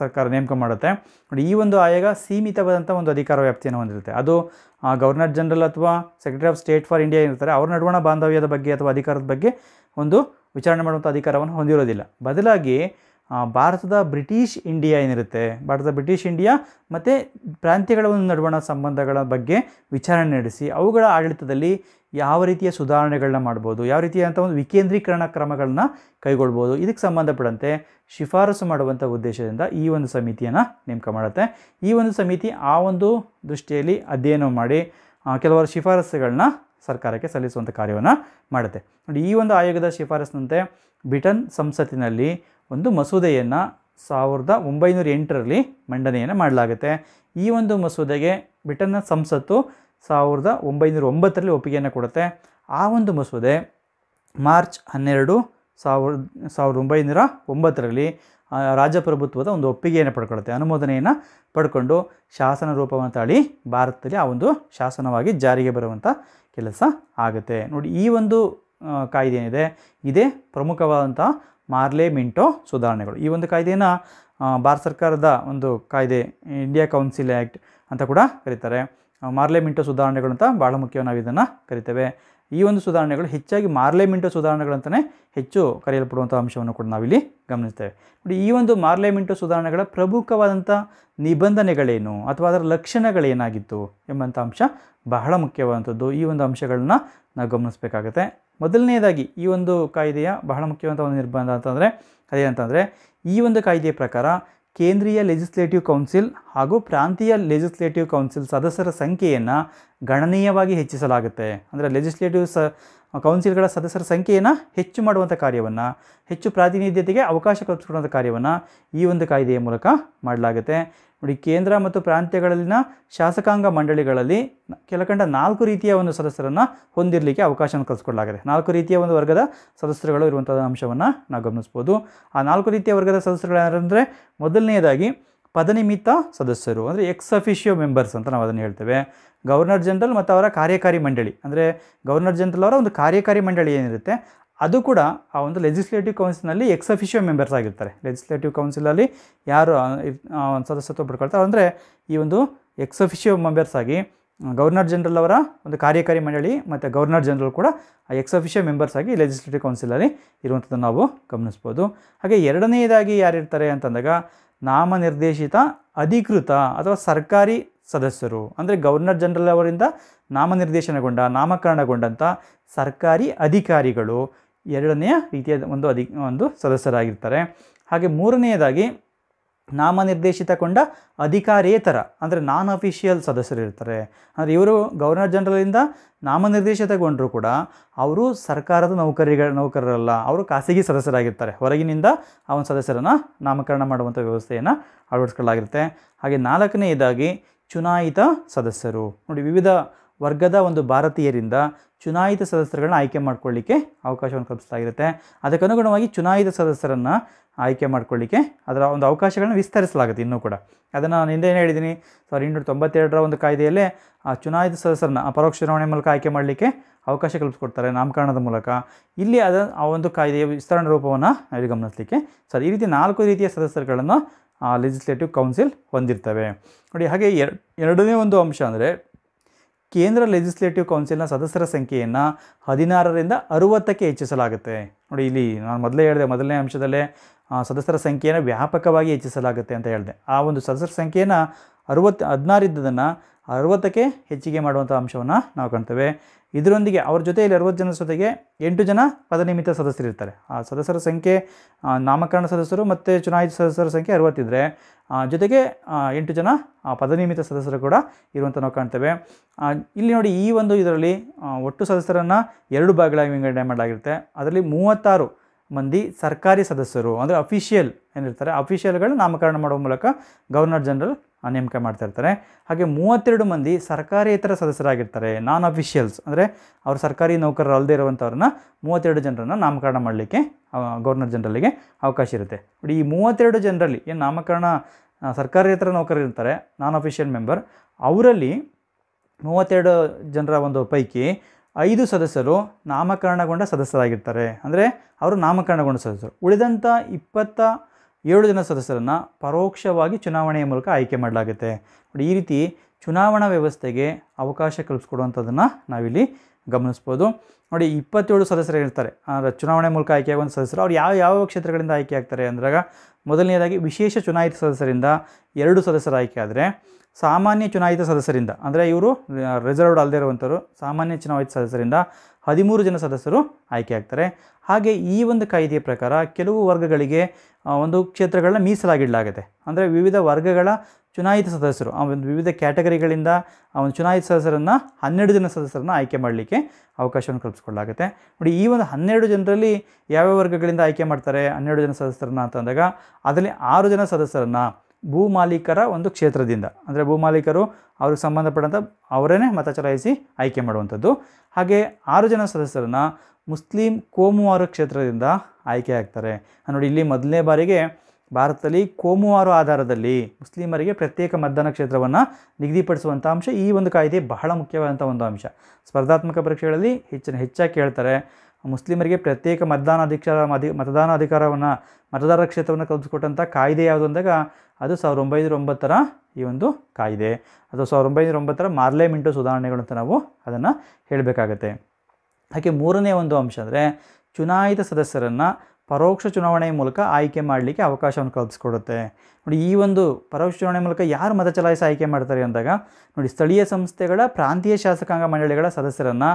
ಸರ್ಕಾರ ನೇಮಕ ಮಾಡುತ್ತೆ ನೋಡಿ ಈ ಒಂದು ಆಯೋಗ ಸೀಮಿತವಾದಂಥ ಒಂದು ಅಧಿಕಾರ ವ್ಯಾಪ್ತಿಯನ್ನು ಹೊಂದಿರುತ್ತೆ ಅದು ಗವರ್ನರ್ ಜನರಲ್ ಅಥವಾ secretary of state for India ಏನಿರ್ತಾರೆ ಅವ್ರ ನಡುವಣ ಬಾಂಧವ್ಯದ ಬಗ್ಗೆ ಅಥವಾ ಅಧಿಕಾರದ ಬಗ್ಗೆ ಒಂದು ವಿಚಾರಣೆ ಮಾಡುವಂಥ ಅಧಿಕಾರವನ್ನು ಹೊಂದಿರೋದಿಲ್ಲ ಬದಲಾಗಿ ಭಾರತದ ಬ್ರಿಟಿಷ್ ಇಂಡಿಯಾ ಏನಿರುತ್ತೆ ಭಾರತದ ಬ್ರಿಟಿಷ್ ಇಂಡಿಯಾ ಮತ್ತು ಪ್ರಾಂತ್ಯಗಳ ಒಂದು ನಡುವಣ ಸಂಬಂಧಗಳ ಬಗ್ಗೆ ವಿಚಾರಣೆ ನಡೆಸಿ ಅವುಗಳ ಆಡಳಿತದಲ್ಲಿ ಯಾವ ರೀತಿಯ ಸುಧಾರಣೆಗಳನ್ನ ಮಾಡ್ಬೋದು ಯಾವ ರೀತಿಯಾದಂಥ ಒಂದು ವಿಕೇಂದ್ರೀಕರಣ ಕ್ರಮಗಳನ್ನ ಕೈಗೊಳ್ಬೋದು ಇದಕ್ಕೆ ಸಂಬಂಧಪಟ್ಟಂತೆ ಶಿಫಾರಸು ಮಾಡುವಂಥ ಉದ್ದೇಶದಿಂದ ಈ ಒಂದು ಸಮಿತಿಯನ್ನು ನೇಮಕ ಮಾಡುತ್ತೆ ಈ ಒಂದು ಸಮಿತಿ ಆ ಒಂದು ದೃಷ್ಟಿಯಲ್ಲಿ ಅಧ್ಯಯನ ಮಾಡಿ ಕೆಲವರು ಶಿಫಾರಸುಗಳನ್ನ ಸರ್ಕಾರಕ್ಕೆ ಸಲ್ಲಿಸುವಂಥ ಕಾರ್ಯವನ್ನು ಮಾಡುತ್ತೆ ನೋಡಿ ಈ ಒಂದು ಆಯೋಗದ ಶಿಫಾರಸಿನಂತೆ ಬ್ರಿಟನ್ ಸಂಸತ್ತಿನಲ್ಲಿ ಒಂದು ಮಸೂದೆಯನ್ನು ಸಾವಿರದ ಒಂಬೈನೂರ ಎಂಟರಲ್ಲಿ ಮಂಡನೆಯನ್ನು ಮಾಡಲಾಗುತ್ತೆ ಈ ಒಂದು ಮಸೂದೆಗೆ ಬ್ರಿಟನ್ನ ಸಂಸತ್ತು ಸಾವಿರದ ಒಂಬೈನೂರ ಒಂಬತ್ತರಲ್ಲಿ ಒಪ್ಪಿಗೆಯನ್ನು ಕೊಡುತ್ತೆ ಆ ಒಂದು ಮಸೂದೆ ಮಾರ್ಚ್ ಹನ್ನೆರಡು ಸಾವಿರ ಸಾವಿರದ ಒಂಬೈನೂರ ಒಂಬತ್ತರಲ್ಲಿ ರಾಜಪ್ರಭುತ್ವದ ಒಂದು ಒಪ್ಪಿಗೆಯನ್ನು ಪಡ್ಕೊಳ್ಳುತ್ತೆ ಅನುಮೋದನೆಯನ್ನು ಪಡ್ಕೊಂಡು ಶಾಸನ ರೂಪವನ್ನು ತಾಳಿ ಭಾರತದಲ್ಲಿ ಆ ಒಂದು ಶಾಸನವಾಗಿ ಜಾರಿಗೆ ಬರುವಂಥ ಕೆಲಸ ಆಗುತ್ತೆ ನೋಡಿ ಈ ಒಂದು ಕಾಯ್ದೆ ಏನಿದೆ ಇದೇ ಪ್ರಮುಖವಾದಂಥ ಮಾರ್ಲೆ ಮಿಂಟೋ ಸುಧಾರಣೆಗಳು ಈ ಒಂದು ಕಾಯ್ದೆನ ಭಾರತ ಸರ್ಕಾರದ ಒಂದು ಕಾಯ್ದೆ ಇಂಡಿಯಾ ಕೌನ್ಸಿಲ್ ಆ್ಯಕ್ಟ್ ಅಂತ ಕೂಡ ಕರೀತಾರೆ ಮಾರ್ಲೆ ಮಿಂಟೋ ಸುಧಾರಣೆಗಳು ಅಂತ ಭಾಳ ಮುಖ್ಯವಾಗಿ ನಾವು ಇದನ್ನು ಕರಿತೇವೆ ಈ ಒಂದು ಸುಧಾರಣೆಗಳು ಹೆಚ್ಚಾಗಿ ಮಾರ್ಲೆ ಮಿಂಟೋ ಸುಧಾರಣೆಗಳಂತಲೇ ಹೆಚ್ಚು ಕರೆಯಲ್ಪಡುವಂಥ ಅಂಶವನ್ನು ಕೂಡ ನಾವಿಲ್ಲಿ ಗಮನಿಸ್ತೇವೆ ನೋಡಿ ಈ ಒಂದು ಮಾರ್ಲೆ ಮಿಂಟೋ ಸುಧಾರಣೆಗಳ ಪ್ರಮುಖವಾದಂಥ ನಿಬಂಧನೆಗಳೇನು ಅಥವಾ ಅದರ ಲಕ್ಷಣಗಳೇನಾಗಿತ್ತು ಎಂಬಂಥ ಅಂಶ ಬಹಳ ಮುಖ್ಯವಾದಂಥದ್ದು ಈ ಒಂದು ಅಂಶಗಳನ್ನ ನಾವು ಗಮನಿಸಬೇಕಾಗತ್ತೆ ಮೊದಲನೇದಾಗಿ ಈ ಒಂದು ಕಾಯ್ದೆಯ ಬಹಳ ಮುಖ್ಯವಾದ ಒಂದು ನಿರ್ಬಂಧ ಅಂತಂದರೆ ಅದೇನಂತಂದರೆ ಈ ಒಂದು ಕಾಯ್ದೆಯ ಪ್ರಕಾರ ಕೇಂದ್ರೀಯ ಲೆಜಿಸ್ಲೇಟಿವ್ ಕೌನ್ಸಿಲ್ ಹಾಗೂ ಪ್ರಾಂತೀಯ ಲೆಜಿಸ್ಲೇಟಿವ್ ಕೌನ್ಸಿಲ್ ಸದಸ್ಯರ ಸಂಖ್ಯೆಯನ್ನು ಗಣನೀಯವಾಗಿ ಹೆಚ್ಚಿಸಲಾಗುತ್ತೆ ಅಂದರೆ ಲೆಜಿಸ್ಲೇಟಿವ್ ಸ ಕೌನ್ಸಿಲ್ಗಳ ಸದಸ್ಯರ ಸಂಖ್ಯೆಯನ್ನು ಹೆಚ್ಚು ಮಾಡುವಂಥ ಕಾರ್ಯವನ್ನು ಹೆಚ್ಚು ಪ್ರಾತಿನಿಧ್ಯತೆಗೆ ಅವಕಾಶ ಕಲ್ಪಿಸಿಕೊಡುವಂಥ ಕಾರ್ಯವನ್ನು ಈ ಒಂದು ಕಾಯ್ದೆಯ ಮೂಲಕ ಮಾಡಲಾಗುತ್ತೆ ನೋಡಿ ಕೇಂದ್ರ ಮತ್ತು ಪ್ರಾಂತ್ಯಗಳಲ್ಲಿನ ಶಾಸಕಾಂಗ ಮಂಡಳಿಗಳಲ್ಲಿ ಕೆಲಕಂಡ ನಾಲ್ಕು ರೀತಿಯ ಒಂದು ಸದಸ್ಯರನ್ನು ಹೊಂದಿರಲಿಕ್ಕೆ ಅವಕಾಶವನ್ನು ಕಲ್ಸ್ಕೊಡಲಾಗಿದೆ ನಾಲ್ಕು ರೀತಿಯ ಒಂದು ವರ್ಗದ ಸದಸ್ಯರುಗಳು ಇರುವಂಥ ಅಂಶವನ್ನು ನಾವು ಗಮನಿಸ್ಬೋದು ಆ ನಾಲ್ಕು ರೀತಿಯ ವರ್ಗದ ಸದಸ್ಯರುಗಳು ಯಾರಂದರೆ ಮೊದಲನೆಯದಾಗಿ ಪದನಿಮಿತ್ತ ಸದಸ್ಯರು ಅಂದರೆ ಎಕ್ಸ್ ಅಫಿಷಿಯೋ ಮೆಂಬರ್ಸ್ ಅಂತ ನಾವು ಅದನ್ನು ಹೇಳ್ತೇವೆ ಗವರ್ನರ್ ಜನರಲ್ ಮತ್ತು ಅವರ ಕಾರ್ಯಕಾರಿ ಮಂಡಳಿ ಅಂದರೆ ಗವರ್ನರ್ ಜನರಲ್ ಅವರ ಒಂದು ಕಾರ್ಯಕಾರಿ ಮಂಡಳಿ ಏನಿರುತ್ತೆ ಅದು ಕೂಡ ಆ ಒಂದು ಲೆಜಿಸ್ಲೇಟಿವ್ ಕೌನ್ಸಿಲ್ನಲ್ಲಿ ಎಕ್ಸ್ ಅಫಿಷಿಯೋ ಮೆಂಬರ್ಸ್ ಆಗಿರ್ತಾರೆ ಲೆಜಿಸ್ಲೇಟಿವ್ ಕೌನ್ಸಿಲಲ್ಲಿ ಯಾರು ಒಂದು ಸದಸ್ಯತ್ವ ಪಡ್ಕೊಳ್ತಾರೆ ಅಂದರೆ ಈ ಒಂದು ಎಕ್ಸ್ ಅಫಿಷಿಯೋ ಮೆಂಬರ್ಸ್ ಆಗಿ ಗವರ್ನರ್ ಜನರಲ್ ಅವರ ಒಂದು ಕಾರ್ಯಕಾರಿ ಮಂಡಳಿ ಮತ್ತು ಗವರ್ನರ್ ಜನರಲ್ ಕೂಡ ಎಕ್ಸ್ ಅಫಿಷಿಯೋ ಮೆಂಬರ್ಸ್ ಆಗಿ ಲೆಜಿಸ್ಲೇಟಿವ್ ಕೌನ್ಸಿಲಲ್ಲಿ ಇರುವಂಥದ್ದನ್ನು ನಾವು ಗಮನಿಸ್ಬೋದು ಹಾಗೆ ಎರಡನೆಯದಾಗಿ ಯಾರಿರ್ತಾರೆ ಅಂತಂದಾಗ ನಾಮನಿರ್ದೇಶಿತ ಅಧಿಕೃತ ಅಥವಾ ಸರ್ಕಾರಿ ಸದಸ್ಯರು ಅಂದರೆ ಗವರ್ನರ್ ಜನರಲ್ ಅವರಿಂದ ನಾಮನಿರ್ದೇಶನಗೊಂಡ ನಾಮಕರಣಗೊಂಡಂಥ ಸರ್ಕಾರಿ ಅಧಿಕಾರಿಗಳು ಎರಡನೆಯ ರೀತಿಯ ಒಂದು ಅಧಿ ಒಂದು ಸದಸ್ಯರಾಗಿರ್ತಾರೆ ಹಾಗೆ ಮೂರನೆಯದಾಗಿ ನಾಮನಿರ್ದೇಶಿತಗೊಂಡ ಅಧಿಕಾರೇತರ ಅಂದರೆ ನಾನ್ ಅಫಿಷಿಯಲ್ ಇರ್ತಾರೆ ಅಂದರೆ ಇವರು ಗವರ್ನರ್ ಜನರಲಿಂದ ನಾಮನಿರ್ದೇಶಿತಗೊಂಡರೂ ಕೂಡ ಅವರು ಸರ್ಕಾರದ ನೌಕರಿಗಳ ನೌಕರರಲ್ಲ ಅವರು ಖಾಸಗಿ ಸದಸ್ಯರಾಗಿರ್ತಾರೆ ಹೊರಗಿನಿಂದ ಆ ಒಂದು ಸದಸ್ಯರನ್ನು ನಾಮಕರಣ ಮಾಡುವಂಥ ವ್ಯವಸ್ಥೆಯನ್ನು ಅಳವಡಿಸ್ಕೊಳ್ಳಾಗಿರುತ್ತೆ ಹಾಗೆ ನಾಲ್ಕನೆಯದಾಗಿ ಚುನಾಯಿತ ಸದಸ್ಯರು ನೋಡಿ ವಿವಿಧ ವರ್ಗದ ಒಂದು ಭಾರತೀಯರಿಂದ ಚುನಾಯಿತ ಸದಸ್ಯರನ್ನು ಆಯ್ಕೆ ಮಾಡಿಕೊಳ್ಳಿಕ್ಕೆ ಅವಕಾಶವನ್ನು ಕಲ್ಪಿಸಲಾಗಿರುತ್ತೆ ಅದಕ್ಕನುಗುಣವಾಗಿ ಚುನಾಯಿತ ಸದಸ್ಯರನ್ನು ಆಯ್ಕೆ ಮಾಡಿಕೊಳ್ಳಿಕ್ಕೆ ಅದರ ಒಂದು ಅವಕಾಶಗಳನ್ನು ವಿಸ್ತರಿಸಲಾಗುತ್ತೆ ಇನ್ನೂ ಕೂಡ ಅದನ್ನು ನಾನು ಹಿಂದೆ ಏನು ಹೇಳಿದ್ದೀನಿ ಸಾವಿರದ ಎಂಟುನೂರ ತೊಂಬತ್ತೆರಡರ ಒಂದು ಕಾಯ್ದೆಯಲ್ಲೇ ಆ ಚುನಾಯಿತ ಸದಸ್ಯರನ್ನು ಅಪರೋಕ್ಷ ಚುನಾವಣೆ ಮೂಲಕ ಆಯ್ಕೆ ಮಾಡಲಿಕ್ಕೆ ಅವಕಾಶ ಕಲ್ಪಿಸ್ಕೊಡ್ತಾರೆ ನಾಮಕರಣದ ಮೂಲಕ ಇಲ್ಲಿ ಅದ ಆ ಒಂದು ಕಾಯ್ದೆಯ ವಿಸ್ತರಣೆ ರೂಪವನ್ನು ಇಲ್ಲಿ ಗಮನಿಸಲಿಕ್ಕೆ ಸರ್ ಈ ರೀತಿ ನಾಲ್ಕು ರೀತಿಯ ಸದಸ್ಯರುಗಳನ್ನು ಲೆಜಿಸ್ಲೇಟಿವ್ ಕೌನ್ಸಿಲ್ ಹೊಂದಿರ್ತವೆ ನೋಡಿ ಹಾಗೆ ಎರಡನೇ ಒಂದು ಅಂಶ ಅಂದರೆ ಕೇಂದ್ರ ಲೆಜಿಸ್ಲೇಟಿವ್ ಕೌನ್ಸಿಲ್ನ ಸದಸ್ಯರ ಸಂಖ್ಯೆಯನ್ನು ಹದಿನಾರರಿಂದ ಅರುವತ್ತಕ್ಕೆ ಹೆಚ್ಚಿಸಲಾಗುತ್ತೆ ನೋಡಿ ಇಲ್ಲಿ ನಾನು ಮೊದಲೇ ಹೇಳಿದೆ ಮೊದಲನೇ ಅಂಶದಲ್ಲೇ ಸದಸ್ಯರ ಸಂಖ್ಯೆಯನ್ನು ವ್ಯಾಪಕವಾಗಿ ಹೆಚ್ಚಿಸಲಾಗುತ್ತೆ ಅಂತ ಹೇಳಿದೆ ಆ ಒಂದು ಸದಸ್ಯರ ಸಂಖ್ಯೆಯನ್ನು ಅರುವತ್ತು ಹದಿನಾರಿದ್ದದನ್ನು ಅರುವತ್ತಕ್ಕೆ ಹೆಚ್ಚಿಗೆ ಮಾಡುವಂಥ ಅಂಶವನ್ನು ನಾವು ಕಾಣ್ತೇವೆ ಇದರೊಂದಿಗೆ ಅವ್ರ ಜೊತೆಯಲ್ಲಿ ಅರವತ್ತು ಜನ ಜೊತೆಗೆ ಎಂಟು ಜನ ಪದನಿಮಿತ ಸದಸ್ಯರಿರ್ತಾರೆ ಆ ಸದಸ್ಯರ ಸಂಖ್ಯೆ ನಾಮಕರಣ ಸದಸ್ಯರು ಮತ್ತು ಚುನಾಯಿತ ಸದಸ್ಯರ ಸಂಖ್ಯೆ ಅರವತ್ತಿದ್ರೆ ಜೊತೆಗೆ ಎಂಟು ಜನ ಪದನಿಮಿತ ಸದಸ್ಯರು ಕೂಡ ಇರುವಂಥ ನಾವು ಕಾಣ್ತೇವೆ ಇಲ್ಲಿ ನೋಡಿ ಈ ಒಂದು ಇದರಲ್ಲಿ ಒಟ್ಟು ಸದಸ್ಯರನ್ನು ಎರಡು ಭಾಗಗಳಾಗಿ ವಿಂಗಡಣೆ ಮಾಡಲಾಗಿರುತ್ತೆ ಅದರಲ್ಲಿ ಮೂವತ್ತಾರು ಮಂದಿ ಸರ್ಕಾರಿ ಸದಸ್ಯರು ಅಂದರೆ ಅಫಿಷಿಯಲ್ ಏನಿರ್ತಾರೆ ಅಫಿಷಿಯಲ್ಗಳು ನಾಮಕರಣ ಮಾಡುವ ಮೂಲಕ ಗವರ್ನರ್ ಜನರಲ್ ನೇಮಕ ಇರ್ತಾರೆ ಹಾಗೆ ಮೂವತ್ತೆರಡು ಮಂದಿ ಸರ್ಕಾರೇತರ ಸದಸ್ಯರಾಗಿರ್ತಾರೆ ನಾನ್ ಅಫಿಷಿಯಲ್ಸ್ ಅಂದರೆ ಅವರು ಸರ್ಕಾರಿ ನೌಕರರು ಅಲ್ಲದೆ ಇರುವಂಥವ್ರನ್ನ ಮೂವತ್ತೆರಡು ಜನರನ್ನು ನಾಮಕರಣ ಮಾಡಲಿಕ್ಕೆ ಗವರ್ನರ್ ಜನರಲ್ಲಿಗೆ ಅವಕಾಶ ಇರುತ್ತೆ ಬಟ್ ಈ ಮೂವತ್ತೆರಡು ಜನರಲ್ಲಿ ಏನು ನಾಮಕರಣ ಸರ್ಕಾರೇತರ ನೌಕರರು ಇರ್ತಾರೆ ನಾನ್ ಅಫಿಷಿಯಲ್ ಮೆಂಬರ್ ಅವರಲ್ಲಿ ಮೂವತ್ತೆರಡು ಜನರ ಒಂದು ಪೈಕಿ ಐದು ಸದಸ್ಯರು ನಾಮಕರಣಗೊಂಡ ಸದಸ್ಯರಾಗಿರ್ತಾರೆ ಅಂದರೆ ಅವರು ನಾಮಕರಣಗೊಂಡ ಸದಸ್ಯರು ಉಳಿದಂಥ ಇಪ್ಪತ್ತ ಏಳು ಜನ ಸದಸ್ಯರನ್ನು ಪರೋಕ್ಷವಾಗಿ ಚುನಾವಣೆಯ ಮೂಲಕ ಆಯ್ಕೆ ಮಾಡಲಾಗುತ್ತೆ ನೋಡಿ ಈ ರೀತಿ ಚುನಾವಣಾ ವ್ಯವಸ್ಥೆಗೆ ಅವಕಾಶ ಕಲ್ಪಿಸ್ಕೊಡುವಂಥದ್ದನ್ನು ನಾವಿಲ್ಲಿ ಗಮನಿಸ್ಬೋದು ನೋಡಿ ಇಪ್ಪತ್ತೇಳು ಸದಸ್ಯರು ಇರ್ತಾರೆ ಅಂದರೆ ಚುನಾವಣೆ ಮೂಲಕ ಆಯ್ಕೆಯಾಗುವಂಥ ಸದಸ್ಯರು ಅವ್ರು ಯಾವ ಯಾವ ಕ್ಷೇತ್ರಗಳಿಂದ ಆಯ್ಕೆ ಆಗ್ತಾರೆ ಅಂದಾಗ ಮೊದಲನೇದಾಗಿ ವಿಶೇಷ ಚುನಾಯಿತ ಸದಸ್ಯರಿಂದ ಎರಡು ಸದಸ್ಯರ ಆಯ್ಕೆ ಆದರೆ ಸಾಮಾನ್ಯ ಚುನಾಯಿತ ಸದಸ್ಯರಿಂದ ಅಂದರೆ ಇವರು ರಿಸರ್ವ್ಡ್ ಅಲ್ಲದೇ ಇರುವಂಥವ್ರು ಸಾಮಾನ್ಯ ಚುನಾಯಿತ ಸದಸ್ಯರಿಂದ ಹದಿಮೂರು ಜನ ಸದಸ್ಯರು ಆಯ್ಕೆ ಆಗ್ತಾರೆ ಹಾಗೆ ಈ ಒಂದು ಕಾಯ್ದೆಯ ಪ್ರಕಾರ ಕೆಲವು ವರ್ಗಗಳಿಗೆ ಒಂದು ಕ್ಷೇತ್ರಗಳನ್ನ ಮೀಸಲಾಗಿಡಲಾಗುತ್ತೆ ಅಂದರೆ ವಿವಿಧ ವರ್ಗಗಳ ಚುನಾಯಿತ ಸದಸ್ಯರು ಆ ಒಂದು ವಿವಿಧ ಕ್ಯಾಟಗರಿಗಳಿಂದ ಆ ಒಂದು ಚುನಾಯಿತ ಸದಸ್ಯರನ್ನು ಹನ್ನೆರಡು ಜನ ಸದಸ್ಯರನ್ನು ಆಯ್ಕೆ ಮಾಡಲಿಕ್ಕೆ ಅವಕಾಶವನ್ನು ಕಲ್ಪಿಸ್ಕೊಡಲಾಗುತ್ತೆ ನೋಡಿ ಈ ಒಂದು ಹನ್ನೆರಡು ಜನರಲ್ಲಿ ಯಾವ್ಯಾವ ವರ್ಗಗಳಿಂದ ಆಯ್ಕೆ ಮಾಡ್ತಾರೆ ಹನ್ನೆರಡು ಜನ ಸದಸ್ಯರನ್ನ ಅಂತಂದಾಗ ಅದರಲ್ಲಿ ಆರು ಜನ ಸದಸ್ಯರನ್ನು ಭೂ ಮಾಲೀಕರ ಒಂದು ಕ್ಷೇತ್ರದಿಂದ ಅಂದರೆ ಭೂ ಮಾಲೀಕರು ಅವ್ರಿಗೆ ಸಂಬಂಧಪಟ್ಟಂಥ ಅವರೇ ಮತ ಚಲಾಯಿಸಿ ಆಯ್ಕೆ ಮಾಡುವಂಥದ್ದು ಹಾಗೆ ಆರು ಜನ ಸದಸ್ಯರನ್ನು ಮುಸ್ಲಿಂ ಕೋಮುವಾರು ಕ್ಷೇತ್ರದಿಂದ ಆಯ್ಕೆ ಆಗ್ತಾರೆ ನೋಡಿ ಇಲ್ಲಿ ಮೊದಲನೇ ಬಾರಿಗೆ ಭಾರತದಲ್ಲಿ ಕೋಮುವಾರು ಆಧಾರದಲ್ಲಿ ಮುಸ್ಲಿಮರಿಗೆ ಪ್ರತ್ಯೇಕ ಮತದಾನ ಕ್ಷೇತ್ರವನ್ನು ನಿಗದಿಪಡಿಸುವಂಥ ಅಂಶ ಈ ಒಂದು ಕಾಯ್ದೆ ಬಹಳ ಮುಖ್ಯವಾದಂಥ ಒಂದು ಅಂಶ ಸ್ಪರ್ಧಾತ್ಮಕ ಪರೀಕ್ಷೆಗಳಲ್ಲಿ ಹೆಚ್ಚಿನ ಹೆಚ್ಚಾಗಿ ಕೇಳ್ತಾರೆ ಮುಸ್ಲಿಮರಿಗೆ ಪ್ರತ್ಯೇಕ ಮತದಾನ ಅಧಿಕಾರ ಮತದಾನ ಅಧಿಕಾರವನ್ನು ಮತದಾರರ ಕ್ಷೇತ್ರವನ್ನು ಕಲ್ಪಿಸಿಕೊಟ್ಟಂಥ ಕಾಯ್ದೆ ಯಾವುದು ಅಂದಾಗ ಅದು ಸಾವಿರದ ಒಂಬೈನೂರ ಒಂಬತ್ತರ ಈ ಒಂದು ಕಾಯ್ದೆ ಅದು ಸಾವಿರದ ಒಂಬೈನೂರ ಒಂಬತ್ತರ ಮಾರ್ಲೆಮೆಂಟು ಸುಧಾರಣೆಗಳು ಅಂತ ನಾವು ಅದನ್ನು ಹೇಳಬೇಕಾಗತ್ತೆ ಹಾಗೆ ಮೂರನೇ ಒಂದು ಅಂಶ ಅಂದರೆ ಚುನಾಯಿತ ಸದಸ್ಯರನ್ನು ಪರೋಕ್ಷ ಚುನಾವಣೆಯ ಮೂಲಕ ಆಯ್ಕೆ ಮಾಡಲಿಕ್ಕೆ ಅವಕಾಶವನ್ನು ಕಲ್ಪಿಸ್ಕೊಡುತ್ತೆ ನೋಡಿ ಈ ಒಂದು ಪರೋಕ್ಷ ಚುನಾವಣೆ ಮೂಲಕ ಯಾರು ಮತ ಚಲಾಯಿಸಿ ಆಯ್ಕೆ ಮಾಡ್ತಾರೆ ಅಂದಾಗ ನೋಡಿ ಸ್ಥಳೀಯ ಸಂಸ್ಥೆಗಳ ಪ್ರಾಂತೀಯ ಶಾಸಕಾಂಗ ಮಂಡಳಿಗಳ ಸದಸ್ಯರನ್ನು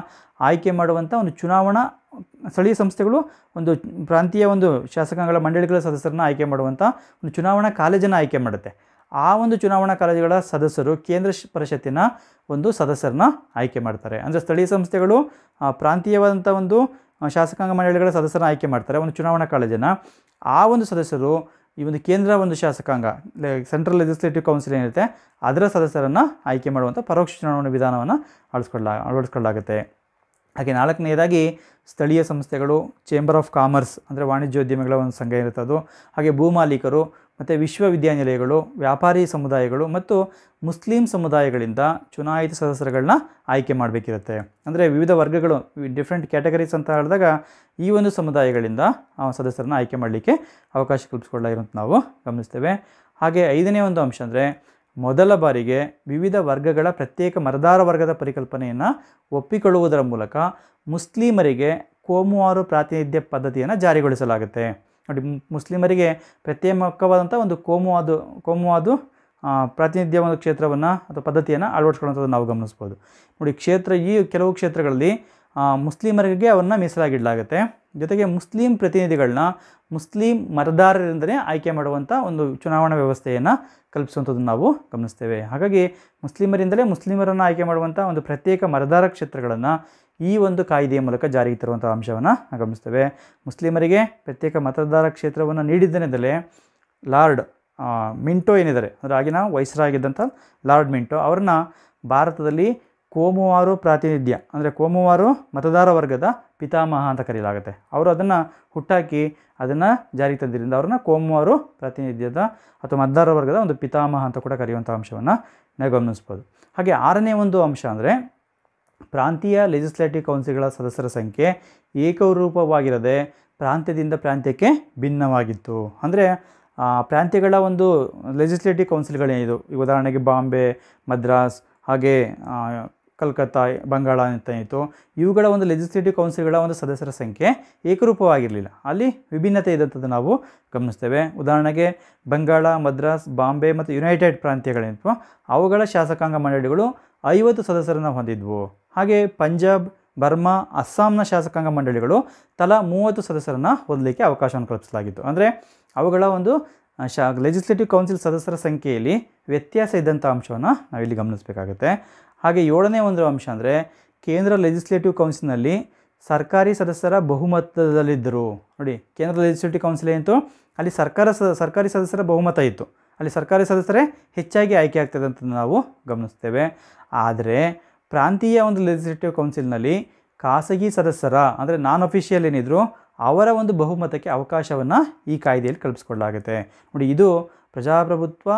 ಆಯ್ಕೆ ಮಾಡುವಂಥ ಒಂದು ಚುನಾವಣಾ ಸ್ಥಳೀಯ ಸಂಸ್ಥೆಗಳು ಒಂದು ಪ್ರಾಂತೀಯ ಒಂದು ಶಾಸಕಾಂಗಗಳ ಮಂಡಳಿಗಳ ಸದಸ್ಯರನ್ನು ಆಯ್ಕೆ ಮಾಡುವಂಥ ಒಂದು ಚುನಾವಣಾ ಕಾಲೇಜನ್ನು ಆಯ್ಕೆ ಮಾಡುತ್ತೆ ಆ ಒಂದು ಚುನಾವಣಾ ಕಾಲೇಜುಗಳ ಸದಸ್ಯರು ಕೇಂದ್ರ ಪರಿಷತ್ತಿನ ಒಂದು ಸದಸ್ಯರನ್ನ ಆಯ್ಕೆ ಮಾಡ್ತಾರೆ ಅಂದರೆ ಸ್ಥಳೀಯ ಸಂಸ್ಥೆಗಳು ಪ್ರಾಂತೀಯವಾದಂಥ ಒಂದು ಶಾಸಕಾಂಗ ಮಂಡಳಿಗಳ ಸದಸ್ಯರನ್ನ ಆಯ್ಕೆ ಮಾಡ್ತಾರೆ ಒಂದು ಚುನಾವಣಾ ಕಾಲೇಜನ್ನು ಆ ಒಂದು ಸದಸ್ಯರು ಈ ಒಂದು ಕೇಂದ್ರ ಒಂದು ಶಾಸಕಾಂಗ ಸೆಂಟ್ರಲ್ ಲೆಜಿಸ್ಲೇಟಿವ್ ಕೌನ್ಸಿಲ್ ಏನಿರುತ್ತೆ ಅದರ ಸದಸ್ಯರನ್ನು ಆಯ್ಕೆ ಮಾಡುವಂಥ ಪರೋಕ್ಷ ಚುನಾವಣಾ ವಿಧಾನವನ್ನು ಅಳಿಸ್ಕೊಳ್ಳ ಅಳವಡಿಸ್ಕೊಳ್ಳಾಗುತ್ತೆ ಹಾಗೆ ನಾಲ್ಕನೇದಾಗಿ ಸ್ಥಳೀಯ ಸಂಸ್ಥೆಗಳು ಚೇಂಬರ್ ಆಫ್ ಕಾಮರ್ಸ್ ಅಂದರೆ ವಾಣಿಜ್ಯೋದ್ಯಮಿಗಳ ಒಂದು ಸಂಘ ಇರುತ್ತೆ ಅದು ಹಾಗೆ ಭೂಮಾಲೀಕರು ಮತ್ತು ವಿಶ್ವವಿದ್ಯಾನಿಲಯಗಳು ವ್ಯಾಪಾರಿ ಸಮುದಾಯಗಳು ಮತ್ತು ಮುಸ್ಲಿಂ ಸಮುದಾಯಗಳಿಂದ ಚುನಾಯಿತ ಸದಸ್ಯರುಗಳನ್ನ ಆಯ್ಕೆ ಮಾಡಬೇಕಿರುತ್ತೆ ಅಂದರೆ ವಿವಿಧ ವರ್ಗಗಳು ಡಿಫ್ರೆಂಟ್ ಕ್ಯಾಟಗರೀಸ್ ಅಂತ ಹೇಳಿದಾಗ ಈ ಒಂದು ಸಮುದಾಯಗಳಿಂದ ಆ ಸದಸ್ಯರನ್ನ ಆಯ್ಕೆ ಮಾಡಲಿಕ್ಕೆ ಅವಕಾಶ ಕಲ್ಪಿಸಿಕೊಳ್ಳಾಗಿರೋಂಥ ನಾವು ಗಮನಿಸ್ತೇವೆ ಹಾಗೆ ಐದನೇ ಒಂದು ಅಂಶ ಅಂದರೆ ಮೊದಲ ಬಾರಿಗೆ ವಿವಿಧ ವರ್ಗಗಳ ಪ್ರತ್ಯೇಕ ಮರದಾರ ವರ್ಗದ ಪರಿಕಲ್ಪನೆಯನ್ನು ಒಪ್ಪಿಕೊಳ್ಳುವುದರ ಮೂಲಕ ಮುಸ್ಲಿಮರಿಗೆ ಕೋಮುವಾರು ಪ್ರಾತಿನಿಧ್ಯ ಪದ್ಧತಿಯನ್ನು ಜಾರಿಗೊಳಿಸಲಾಗುತ್ತೆ ನೋಡಿ ಮುಸ್ಲಿಮರಿಗೆ ಪ್ರತ್ಯೇಕವಾದಂಥ ಒಂದು ಕೋಮುವಾದ ಕೋಮುವಾದು ಪ್ರಾತಿನಿಧ್ಯ ಒಂದು ಕ್ಷೇತ್ರವನ್ನು ಅಥವಾ ಪದ್ಧತಿಯನ್ನು ಅಳವಡಿಸ್ಕೊಳ್ಳುವಂಥದ್ದು ನಾವು ಗಮನಿಸ್ಬೋದು ನೋಡಿ ಕ್ಷೇತ್ರ ಈ ಕೆಲವು ಕ್ಷೇತ್ರಗಳಲ್ಲಿ ಮುಸ್ಲಿಮರಿಗೆ ಅವನ್ನು ಮೀಸಲಾಗಿಡಲಾಗುತ್ತೆ ಜೊತೆಗೆ ಮುಸ್ಲಿಂ ಪ್ರತಿನಿಧಿಗಳನ್ನ ಮುಸ್ಲಿಂ ಮತದಾರರಿಂದಲೇ ಆಯ್ಕೆ ಮಾಡುವಂಥ ಒಂದು ಚುನಾವಣಾ ವ್ಯವಸ್ಥೆಯನ್ನು ಕಲ್ಪಿಸುವಂಥದ್ದನ್ನು ನಾವು ಗಮನಿಸ್ತೇವೆ ಹಾಗಾಗಿ ಮುಸ್ಲಿಮರಿಂದಲೇ ಮುಸ್ಲಿಮರನ್ನು ಆಯ್ಕೆ ಮಾಡುವಂಥ ಒಂದು ಪ್ರತ್ಯೇಕ ಮತದಾರ ಕ್ಷೇತ್ರಗಳನ್ನು ಈ ಒಂದು ಕಾಯ್ದೆಯ ಮೂಲಕ ಜಾರಿಗೆ ತರುವಂಥ ಅಂಶವನ್ನು ಗಮನಿಸ್ತೇವೆ ಮುಸ್ಲಿಮರಿಗೆ ಪ್ರತ್ಯೇಕ ಮತದಾರ ಕ್ಷೇತ್ರವನ್ನು ನೀಡಿದ್ದೇನೆಂದಲೇ ಲಾರ್ಡ್ ಮಿಂಟೋ ಏನಿದ್ದಾರೆ ಅಂದರೆ ಆಗಿನ ವಯಸ್ಸರಾಗಿದ್ದಂಥ ಲಾರ್ಡ್ ಮಿಂಟೋ ಅವ್ರನ್ನ ಭಾರತದಲ್ಲಿ ಕೋಮುವಾರು ಪ್ರಾತಿನಿಧ್ಯ ಅಂದರೆ ಕೋಮುವಾರು ಮತದಾರ ವರ್ಗದ ಪಿತಾಮಹ ಅಂತ ಕರೆಯಲಾಗುತ್ತೆ ಅವರು ಅದನ್ನು ಹುಟ್ಟಾಕಿ ಅದನ್ನು ಜಾರಿಗೆ ತಂದಿದ್ದರಿಂದ ಅವ್ರನ್ನ ಕೋಮುವಾರು ಪ್ರಾತಿನಿಧ್ಯದ ಅಥವಾ ಮತದಾರ ವರ್ಗದ ಒಂದು ಪಿತಾಮಹ ಅಂತ ಕೂಡ ಕರೆಯುವಂಥ ಅಂಶವನ್ನು ನಾವು ಗಮನಿಸ್ಬೋದು ಹಾಗೆ ಆರನೇ ಒಂದು ಅಂಶ ಅಂದರೆ ಪ್ರಾಂತೀಯ ಲೆಜಿಸ್ಲೇಟಿವ್ ಕೌನ್ಸಿಲ್ಗಳ ಸದಸ್ಯರ ಸಂಖ್ಯೆ ಏಕರೂಪವಾಗಿರದೆ ಪ್ರಾಂತ್ಯದಿಂದ ಪ್ರಾಂತ್ಯಕ್ಕೆ ಭಿನ್ನವಾಗಿತ್ತು ಅಂದರೆ ಪ್ರಾಂತ್ಯಗಳ ಒಂದು ಲೆಜಿಸ್ಲೇಟಿವ್ ಕೌನ್ಸಿಲ್ಗಳೇನಿದು ಈ ಉದಾಹರಣೆಗೆ ಬಾಂಬೆ ಮದ್ರಾಸ್ ಹಾಗೆ ಕಲ್ಕತ್ತಾ ಬಂಗಾಳ ಅಂತ ಇತ್ತು ಇವುಗಳ ಒಂದು ಲೆಜಿಸ್ಲೇಟಿವ್ ಕೌನ್ಸಿಲ್ಗಳ ಒಂದು ಸದಸ್ಯರ ಸಂಖ್ಯೆ ಏಕರೂಪವಾಗಿರಲಿಲ್ಲ ಅಲ್ಲಿ ವಿಭಿನ್ನತೆ ಇದ್ದಂಥದ್ದು ನಾವು ಗಮನಿಸ್ತೇವೆ ಉದಾಹರಣೆಗೆ ಬಂಗಾಳ ಮದ್ರಾಸ್ ಬಾಂಬೆ ಮತ್ತು ಯುನೈಟೆಡ್ ಪ್ರಾಂತ್ಯಗಳೇನಿತ್ತು ಅವುಗಳ ಶಾಸಕಾಂಗ ಮಂಡಳಿಗಳು ಐವತ್ತು ಸದಸ್ಯರನ್ನು ಹೊಂದಿದ್ವು ಹಾಗೆ ಪಂಜಾಬ್ ಬರ್ಮಾ ಅಸ್ಸಾಂನ ಶಾಸಕಾಂಗ ಮಂಡಳಿಗಳು ತಲಾ ಮೂವತ್ತು ಸದಸ್ಯರನ್ನು ಹೊಂದಲಿಕ್ಕೆ ಅವಕಾಶವನ್ನು ಕಲ್ಪಿಸಲಾಗಿತ್ತು ಅಂದರೆ ಅವುಗಳ ಒಂದು ಶಾ ಲೆಜಿಸ್ಲೇಟಿವ್ ಕೌನ್ಸಿಲ್ ಸದಸ್ಯರ ಸಂಖ್ಯೆಯಲ್ಲಿ ವ್ಯತ್ಯಾಸ ಇದ್ದಂಥ ಅಂಶವನ್ನು ನಾವಿಲ್ಲಿ ಗಮನಿಸಬೇಕಾಗುತ್ತೆ ಹಾಗೆ ಏಳನೇ ಒಂದು ಅಂಶ ಅಂದರೆ ಕೇಂದ್ರ ಲೆಜಿಸ್ಲೇಟಿವ್ ಕೌನ್ಸಿಲ್ನಲ್ಲಿ ಸರ್ಕಾರಿ ಸದಸ್ಯರ ಬಹುಮತದಲ್ಲಿದ್ದರು ನೋಡಿ ಕೇಂದ್ರ ಲೆಜಿಸ್ಲೇಟಿವ್ ಕೌನ್ಸಿಲ್ ಏನಿತ್ತು ಅಲ್ಲಿ ಸರ್ಕಾರ ಸ ಸರ್ಕಾರಿ ಸದಸ್ಯರ ಬಹುಮತ ಇತ್ತು ಅಲ್ಲಿ ಸರ್ಕಾರಿ ಸದಸ್ಯರೇ ಹೆಚ್ಚಾಗಿ ಆಯ್ಕೆ ಆಗ್ತದೆ ಅಂತ ನಾವು ಗಮನಿಸ್ತೇವೆ ಆದರೆ ಪ್ರಾಂತೀಯ ಒಂದು ಲೆಜಿಸ್ಲೇಟಿವ್ ಕೌನ್ಸಿಲ್ನಲ್ಲಿ ಖಾಸಗಿ ಸದಸ್ಯರ ಅಂದರೆ ನಾನ್ ಅಫಿಷಿಯಲ್ ಏನಿದ್ರು ಅವರ ಒಂದು ಬಹುಮತಕ್ಕೆ ಅವಕಾಶವನ್ನು ಈ ಕಾಯ್ದೆಯಲ್ಲಿ ಕಲ್ಪಿಸ್ಕೊಳ್ಳಲಾಗುತ್ತೆ ನೋಡಿ ಇದು ಪ್ರಜಾಪ್ರಭುತ್ವ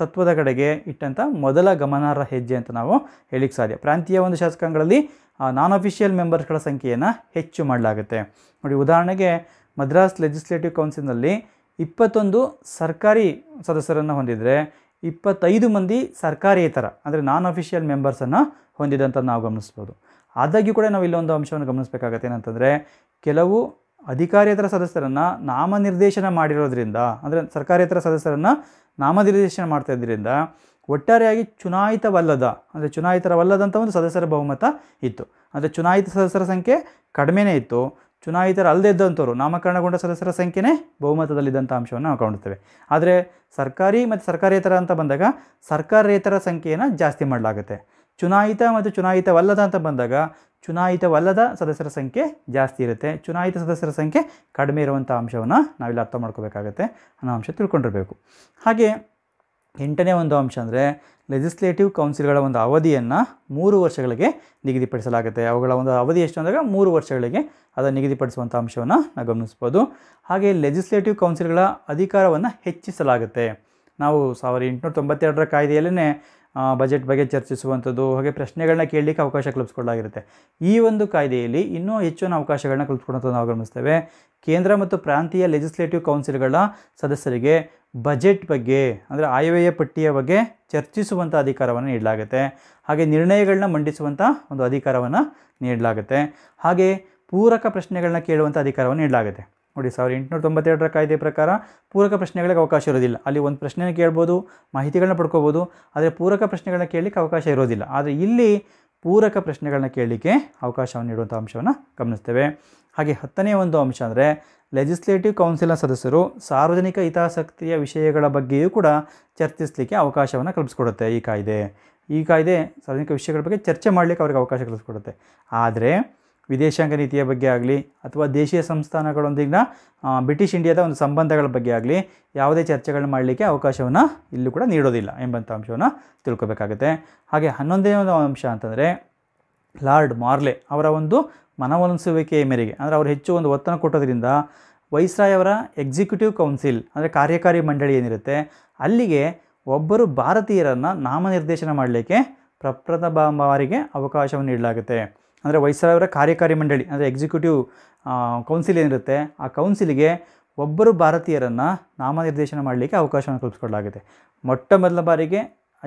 ತತ್ವದ ಕಡೆಗೆ ಇಟ್ಟಂಥ ಮೊದಲ ಗಮನಾರ್ಹ ಹೆಜ್ಜೆ ಅಂತ ನಾವು ಹೇಳಿಕ್ಕೆ ಸಾಧ್ಯ ಪ್ರಾಂತೀಯ ಒಂದು ಶಾಸಕಾಂಗಗಳಲ್ಲಿ ನಾನ್ ಅಫಿಷಿಯಲ್ ಮೆಂಬರ್ಸ್ಗಳ ಸಂಖ್ಯೆಯನ್ನು ಹೆಚ್ಚು ಮಾಡಲಾಗುತ್ತೆ ನೋಡಿ ಉದಾಹರಣೆಗೆ ಮದ್ರಾಸ್ ಲೆಜಿಸ್ಲೇಟಿವ್ ಕೌನ್ಸಿಲ್ನಲ್ಲಿ ಇಪ್ಪತ್ತೊಂದು ಸರ್ಕಾರಿ ಸದಸ್ಯರನ್ನು ಹೊಂದಿದರೆ ಇಪ್ಪತ್ತೈದು ಮಂದಿ ಸರ್ಕಾರೇತರ ಅಂದರೆ ನಾನ್ ಅಫಿಷಿಯಲ್ ಮೆಂಬರ್ಸನ್ನು ಹೊಂದಿದಂತ ನಾವು ಗಮನಿಸ್ಬೋದು ಆದಾಗ್ಯೂ ಕೂಡ ನಾವು ಇಲ್ಲೊಂದು ಅಂಶವನ್ನು ಗಮನಿಸಬೇಕಾಗತ್ತೆ ಏನಂತಂದರೆ ಕೆಲವು ಅಧಿಕಾರೇತರ ಸದಸ್ಯರನ್ನು ನಾಮನಿರ್ದೇಶನ ಮಾಡಿರೋದ್ರಿಂದ ಅಂದರೆ ಸರ್ಕಾರೇತರ ಸದಸ್ಯರನ್ನು ನಾಮನಿರ್ದೇಶನ ಮಾಡ್ತಾ ಇದ್ದರಿಂದ ಒಟ್ಟಾರೆಯಾಗಿ ಚುನಾಯಿತವಲ್ಲದ ಅಂದರೆ ಚುನಾಯಿತರವಲ್ಲದಂಥ ಒಂದು ಸದಸ್ಯರ ಬಹುಮತ ಇತ್ತು ಅಂದರೆ ಚುನಾಯಿತ ಸದಸ್ಯರ ಸಂಖ್ಯೆ ಕಡಿಮೆನೇ ಇತ್ತು ಚುನಾಯಿತರಲ್ಲದೇ ಇದ್ದಂಥವ್ರು ನಾಮಕರಣಗೊಂಡ ಸದಸ್ಯರ ಸಂಖ್ಯೆನೇ ಬಹುಮತದಲ್ಲಿದ್ದಂಥ ಅಂಶವನ್ನು ನಾವು ಕಾಣುತ್ತೇವೆ ಆದರೆ ಸರ್ಕಾರಿ ಮತ್ತು ಸರ್ಕಾರೇತರ ಅಂತ ಬಂದಾಗ ಸರ್ಕಾರೇತರ ಸಂಖ್ಯೆಯನ್ನು ಜಾಸ್ತಿ ಮಾಡಲಾಗುತ್ತೆ ಚುನಾಯಿತ ಮತ್ತು ಚುನಾಯಿತವಲ್ಲದ ಅಂತ ಬಂದಾಗ ಚುನಾಯಿತವಲ್ಲದ ಸದಸ್ಯರ ಸಂಖ್ಯೆ ಜಾಸ್ತಿ ಇರುತ್ತೆ ಚುನಾಯಿತ ಸದಸ್ಯರ ಸಂಖ್ಯೆ ಕಡಿಮೆ ಇರುವಂಥ ಅಂಶವನ್ನು ನಾವಿಲ್ಲಿ ಅರ್ಥ ಮಾಡ್ಕೋಬೇಕಾಗತ್ತೆ ಅನ್ನೋ ಅಂಶ ತಿಳ್ಕೊಂಡಿರಬೇಕು ಹಾಗೆ ಎಂಟನೇ ಒಂದು ಅಂಶ ಅಂದರೆ ಲೆಜಿಸ್ಲೇಟಿವ್ ಕೌನ್ಸಿಲ್ಗಳ ಒಂದು ಅವಧಿಯನ್ನು ಮೂರು ವರ್ಷಗಳಿಗೆ ನಿಗದಿಪಡಿಸಲಾಗುತ್ತೆ ಅವುಗಳ ಒಂದು ಅವಧಿ ಎಷ್ಟು ಅಂದಾಗ ಮೂರು ವರ್ಷಗಳಿಗೆ ಅದನ್ನು ನಿಗದಿಪಡಿಸುವಂಥ ಅಂಶವನ್ನು ನಾವು ಗಮನಿಸ್ಬೋದು ಹಾಗೆ ಲೆಜಿಸ್ಲೇಟಿವ್ ಕೌನ್ಸಿಲ್ಗಳ ಅಧಿಕಾರವನ್ನು ಹೆಚ್ಚಿಸಲಾಗುತ್ತೆ ನಾವು ಸಾವಿರದ ಎಂಟುನೂರ ತೊಂಬತ್ತೆರಡರ ಕಾಯ್ದೆಯಲ್ಲೇ ಬಜೆಟ್ ಬಗ್ಗೆ ಚರ್ಚಿಸುವಂಥದ್ದು ಹಾಗೆ ಪ್ರಶ್ನೆಗಳನ್ನ ಕೇಳಲಿಕ್ಕೆ ಅವಕಾಶ ಕಲ್ಪಿಸ್ಕೊಳ್ಳಾಗಿರುತ್ತೆ ಈ ಒಂದು ಕಾಯ್ದೆಯಲ್ಲಿ ಇನ್ನೂ ಹೆಚ್ಚಿನ ಅವಕಾಶಗಳನ್ನ ಕಲ್ಪಿಸ್ಕೊಳ್ಳೋದು ನಾವು ಗಮನಿಸ್ತೇವೆ ಕೇಂದ್ರ ಮತ್ತು ಪ್ರಾಂತೀಯ ಲೆಜಿಸ್ಲೇಟಿವ್ ಕೌನ್ಸಿಲ್ಗಳ ಸದಸ್ಯರಿಗೆ ಬಜೆಟ್ ಬಗ್ಗೆ ಅಂದರೆ ಆಯವ್ಯಯ ಪಟ್ಟಿಯ ಬಗ್ಗೆ ಚರ್ಚಿಸುವಂಥ ಅಧಿಕಾರವನ್ನು ನೀಡಲಾಗುತ್ತೆ ಹಾಗೆ ನಿರ್ಣಯಗಳನ್ನ ಮಂಡಿಸುವಂಥ ಒಂದು ಅಧಿಕಾರವನ್ನು ನೀಡಲಾಗುತ್ತೆ ಹಾಗೆ ಪೂರಕ ಪ್ರಶ್ನೆಗಳನ್ನ ಕೇಳುವಂಥ ಅಧಿಕಾರವನ್ನು ನೀಡಲಾಗುತ್ತೆ ನೋಡಿ ಸಾವಿರದ ಎಂಟುನೂರ ತೊಂಬತ್ತೆರಡರ ಕಾಯ್ದೆ ಪ್ರಕಾರ ಪೂರಕ ಪ್ರಶ್ನೆಗಳಿಗೆ ಅವಕಾಶ ಇರೋದಿಲ್ಲ ಅಲ್ಲಿ ಒಂದು ಪ್ರಶ್ನೆನ ಕೇಳ್ಬೋದು ಮಾಹಿತಿಗಳನ್ನ ಪಡ್ಕೋಬೋದು ಆದರೆ ಪೂರಕ ಪ್ರಶ್ನೆಗಳನ್ನ ಕೇಳಲಿಕ್ಕೆ ಅವಕಾಶ ಇರೋದಿಲ್ಲ ಆದರೆ ಇಲ್ಲಿ ಪೂರಕ ಪ್ರಶ್ನೆಗಳನ್ನ ಕೇಳಲಿಕ್ಕೆ ಅವಕಾಶವನ್ನು ನೀಡುವಂಥ ಅಂಶವನ್ನು ಗಮನಿಸ್ತೇವೆ ಹಾಗೆ ಹತ್ತನೇ ಒಂದು ಅಂಶ ಅಂದರೆ ಲೆಜಿಸ್ಲೇಟಿವ್ ಕೌನ್ಸಿಲ್ನ ಸದಸ್ಯರು ಸಾರ್ವಜನಿಕ ಹಿತಾಸಕ್ತಿಯ ವಿಷಯಗಳ ಬಗ್ಗೆಯೂ ಕೂಡ ಚರ್ಚಿಸಲಿಕ್ಕೆ ಅವಕಾಶವನ್ನು ಕಲ್ಪಿಸ್ಕೊಡುತ್ತೆ ಈ ಕಾಯ್ದೆ ಈ ಕಾಯ್ದೆ ಸಾರ್ವಜನಿಕ ವಿಷಯಗಳ ಬಗ್ಗೆ ಚರ್ಚೆ ಮಾಡಲಿಕ್ಕೆ ಅವರಿಗೆ ಅವಕಾಶ ಕಲ್ಪಿಸ್ಕೊಡುತ್ತೆ ಆದರೆ ವಿದೇಶಾಂಗ ನೀತಿಯ ಬಗ್ಗೆ ಆಗಲಿ ಅಥವಾ ದೇಶೀಯ ಸಂಸ್ಥಾನಗಳೊಂದಿಗಿನ ಬ್ರಿಟಿಷ್ ಇಂಡಿಯಾದ ಒಂದು ಸಂಬಂಧಗಳ ಬಗ್ಗೆ ಆಗಲಿ ಯಾವುದೇ ಚರ್ಚೆಗಳನ್ನ ಮಾಡಲಿಕ್ಕೆ ಅವಕಾಶವನ್ನು ಇಲ್ಲೂ ಕೂಡ ನೀಡೋದಿಲ್ಲ ಎಂಬಂಥ ಅಂಶವನ್ನು ತಿಳ್ಕೊಬೇಕಾಗುತ್ತೆ ಹಾಗೆ ಹನ್ನೊಂದನೇ ಒಂದು ಅಂಶ ಅಂತಂದರೆ ಲಾರ್ಡ್ ಮಾರ್ಲೆ ಅವರ ಒಂದು ಮನವೊಲಿಸುವಿಕೆಯ ಮೇರೆಗೆ ಅಂದರೆ ಅವರು ಹೆಚ್ಚು ಒಂದು ಒತ್ತನ್ನು ಕೊಟ್ಟೋದ್ರಿಂದ ವೈಸ್ರಾಯವರ ಎಕ್ಸಿಕ್ಯೂಟಿವ್ ಕೌನ್ಸಿಲ್ ಅಂದರೆ ಕಾರ್ಯಕಾರಿ ಮಂಡಳಿ ಏನಿರುತ್ತೆ ಅಲ್ಲಿಗೆ ಒಬ್ಬರು ಭಾರತೀಯರನ್ನು ನಾಮನಿರ್ದೇಶನ ಮಾಡಲಿಕ್ಕೆ ಪ್ರಪ್ರಥಮ ಬಾರಿಗೆ ಅವಕಾಶವನ್ನು ನೀಡಲಾಗುತ್ತೆ ಅಂದರೆ ವೈಸ್ರಾಯವರ ಕಾರ್ಯಕಾರಿ ಮಂಡಳಿ ಅಂದರೆ ಎಕ್ಸಿಕ್ಯೂಟಿವ್ ಕೌನ್ಸಿಲ್ ಏನಿರುತ್ತೆ ಆ ಕೌನ್ಸಿಲಿಗೆ ಒಬ್ಬರು ಭಾರತೀಯರನ್ನು ನಾಮನಿರ್ದೇಶನ ಮಾಡಲಿಕ್ಕೆ ಅವಕಾಶವನ್ನು ಕಲ್ಪಿಸ್ಕೊಳ್ಳಲಾಗಿದೆ ಮೊಟ್ಟ ಮೊದಲ ಬಾರಿಗೆ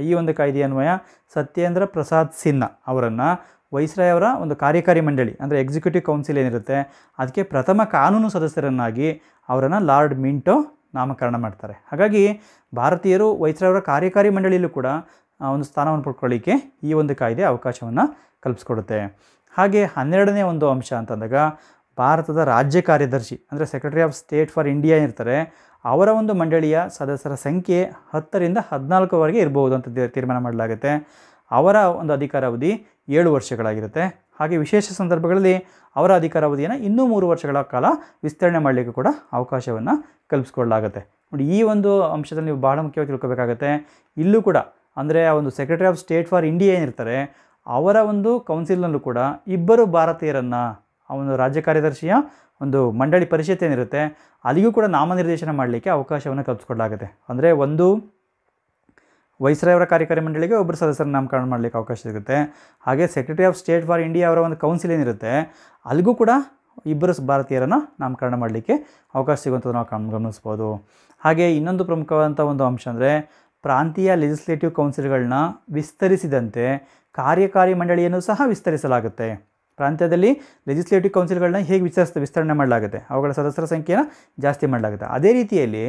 ಈ ಒಂದು ಕಾಯ್ದೆಯನ್ವಯ ಅನ್ವಯ ಸತ್ಯೇಂದ್ರ ಪ್ರಸಾದ್ ಸಿನ್ಹಾ ಅವರನ್ನು ವೈಸ್ರಾಯ್ ಅವರ ಒಂದು ಕಾರ್ಯಕಾರಿ ಮಂಡಳಿ ಅಂದರೆ ಎಕ್ಸಿಕ್ಯೂಟಿವ್ ಕೌನ್ಸಿಲ್ ಏನಿರುತ್ತೆ ಅದಕ್ಕೆ ಪ್ರಥಮ ಕಾನೂನು ಸದಸ್ಯರನ್ನಾಗಿ ಅವರನ್ನು ಲಾರ್ಡ್ ಮಿಂಟೋ ನಾಮಕರಣ ಮಾಡ್ತಾರೆ ಹಾಗಾಗಿ ಭಾರತೀಯರು ವೈಸ್ರಾಯ್ ಅವರ ಕಾರ್ಯಕಾರಿ ಮಂಡಳಿಯಲ್ಲೂ ಕೂಡ ಒಂದು ಸ್ಥಾನವನ್ನು ಪಡ್ಕೊಳ್ಳಿಕ್ಕೆ ಈ ಒಂದು ಕಾಯ್ದೆ ಅವಕಾಶವನ್ನು ಕಲ್ಪಿಸ್ಕೊಡುತ್ತೆ ಹಾಗೆ ಹನ್ನೆರಡನೇ ಒಂದು ಅಂಶ ಅಂತಂದಾಗ ಭಾರತದ ರಾಜ್ಯ ಕಾರ್ಯದರ್ಶಿ ಅಂದರೆ secretary of state for India ಇರ್ತಾರೆ ಅವರ ಒಂದು ಮಂಡಳಿಯ ಸದಸ್ಯರ ಸಂಖ್ಯೆ ಹತ್ತರಿಂದ ಹದಿನಾಲ್ಕುವರೆಗೆ ಇರಬಹುದು ಅಂತ ತೀರ್ಮಾನ ಮಾಡಲಾಗುತ್ತೆ ಅವರ ಒಂದು ಅಧಿಕಾರಾವಧಿ ಏಳು ವರ್ಷಗಳಾಗಿರುತ್ತೆ ಹಾಗೆ ವಿಶೇಷ ಸಂದರ್ಭಗಳಲ್ಲಿ ಅವರ ಅಧಿಕಾರಾವಧಿಯನ್ನು ಇನ್ನೂ ಮೂರು ವರ್ಷಗಳ ಕಾಲ ವಿಸ್ತರಣೆ ಮಾಡಲಿಕ್ಕೆ ಕೂಡ ಅವಕಾಶವನ್ನು ಕಲ್ಪಿಸ್ಕೊಳ್ಳಲಾಗುತ್ತೆ ನೋಡಿ ಈ ಒಂದು ಅಂಶದಲ್ಲಿ ನೀವು ಬಹಳ ಮುಖ್ಯವಾಗಿ ತಿಳ್ಕೋಬೇಕಾಗತ್ತೆ ಇಲ್ಲೂ ಕೂಡ ಅಂದರೆ ಆ ಒಂದು secretary of state for India ಏನಿರ್ತಾರೆ ಅವರ ಒಂದು ಕೌನ್ಸಿಲ್ನಲ್ಲೂ ಕೂಡ ಇಬ್ಬರು ಭಾರತೀಯರನ್ನು ಆ ಒಂದು ರಾಜ್ಯ ಕಾರ್ಯದರ್ಶಿಯ ಒಂದು ಮಂಡಳಿ ಪರಿಷತ್ ಏನಿರುತ್ತೆ ಅಲ್ಲಿಗೂ ಕೂಡ ನಾಮನಿರ್ದೇಶನ ಮಾಡಲಿಕ್ಕೆ ಅವಕಾಶವನ್ನು ಕಲ್ಪಿಸ್ಕೊಡ್ಲಾಗುತ್ತೆ ಅಂದರೆ ಒಂದು ವೈಸ್ರಾಯವರ ಕಾರ್ಯಕಾರಿ ಮಂಡಳಿಗೆ ಒಬ್ಬರು ಸದಸ್ಯರ ನಾಮಕರಣ ಮಾಡಲಿಕ್ಕೆ ಅವಕಾಶ ಸಿಗುತ್ತೆ ಹಾಗೆ secretary of state for India ಅವರ ಒಂದು ಕೌನ್ಸಿಲ್ ಏನಿರುತ್ತೆ ಅಲ್ಲಿಗೂ ಕೂಡ ಇಬ್ಬರು ಭಾರತೀಯರನ್ನು ನಾಮಕರಣ ಮಾಡಲಿಕ್ಕೆ ಅವಕಾಶ ಸಿಗುವಂಥದ್ದು ನಾವು ಗಮನಿಸ್ಬೋದು ಹಾಗೆ ಇನ್ನೊಂದು ಪ್ರಮುಖವಾದಂಥ ಒಂದು ಅಂಶ ಅಂದರೆ ಪ್ರಾಂತೀಯ ಲೆಜಿಸ್ಲೇಟಿವ್ ಕೌನ್ಸಿಲ್ಗಳನ್ನ ವಿಸ್ತರಿಸಿದಂತೆ ಕಾರ್ಯಕಾರಿ ಮಂಡಳಿಯನ್ನು ಸಹ ವಿಸ್ತರಿಸಲಾಗುತ್ತೆ ಪ್ರಾಂತ್ಯದಲ್ಲಿ ಲೆಜಿಸ್ಲೇಟಿವ್ ಕೌನ್ಸಿಲ್ಗಳನ್ನ ಹೇಗೆ ವಿಸ್ತರಿಸ್ತ ವಿಸ್ತರಣೆ ಮಾಡಲಾಗುತ್ತೆ ಅವುಗಳ ಸದಸ್ಯರ ಸಂಖ್ಯೆಯನ್ನು ಜಾಸ್ತಿ ಮಾಡಲಾಗುತ್ತೆ ಅದೇ ರೀತಿಯಲ್ಲಿ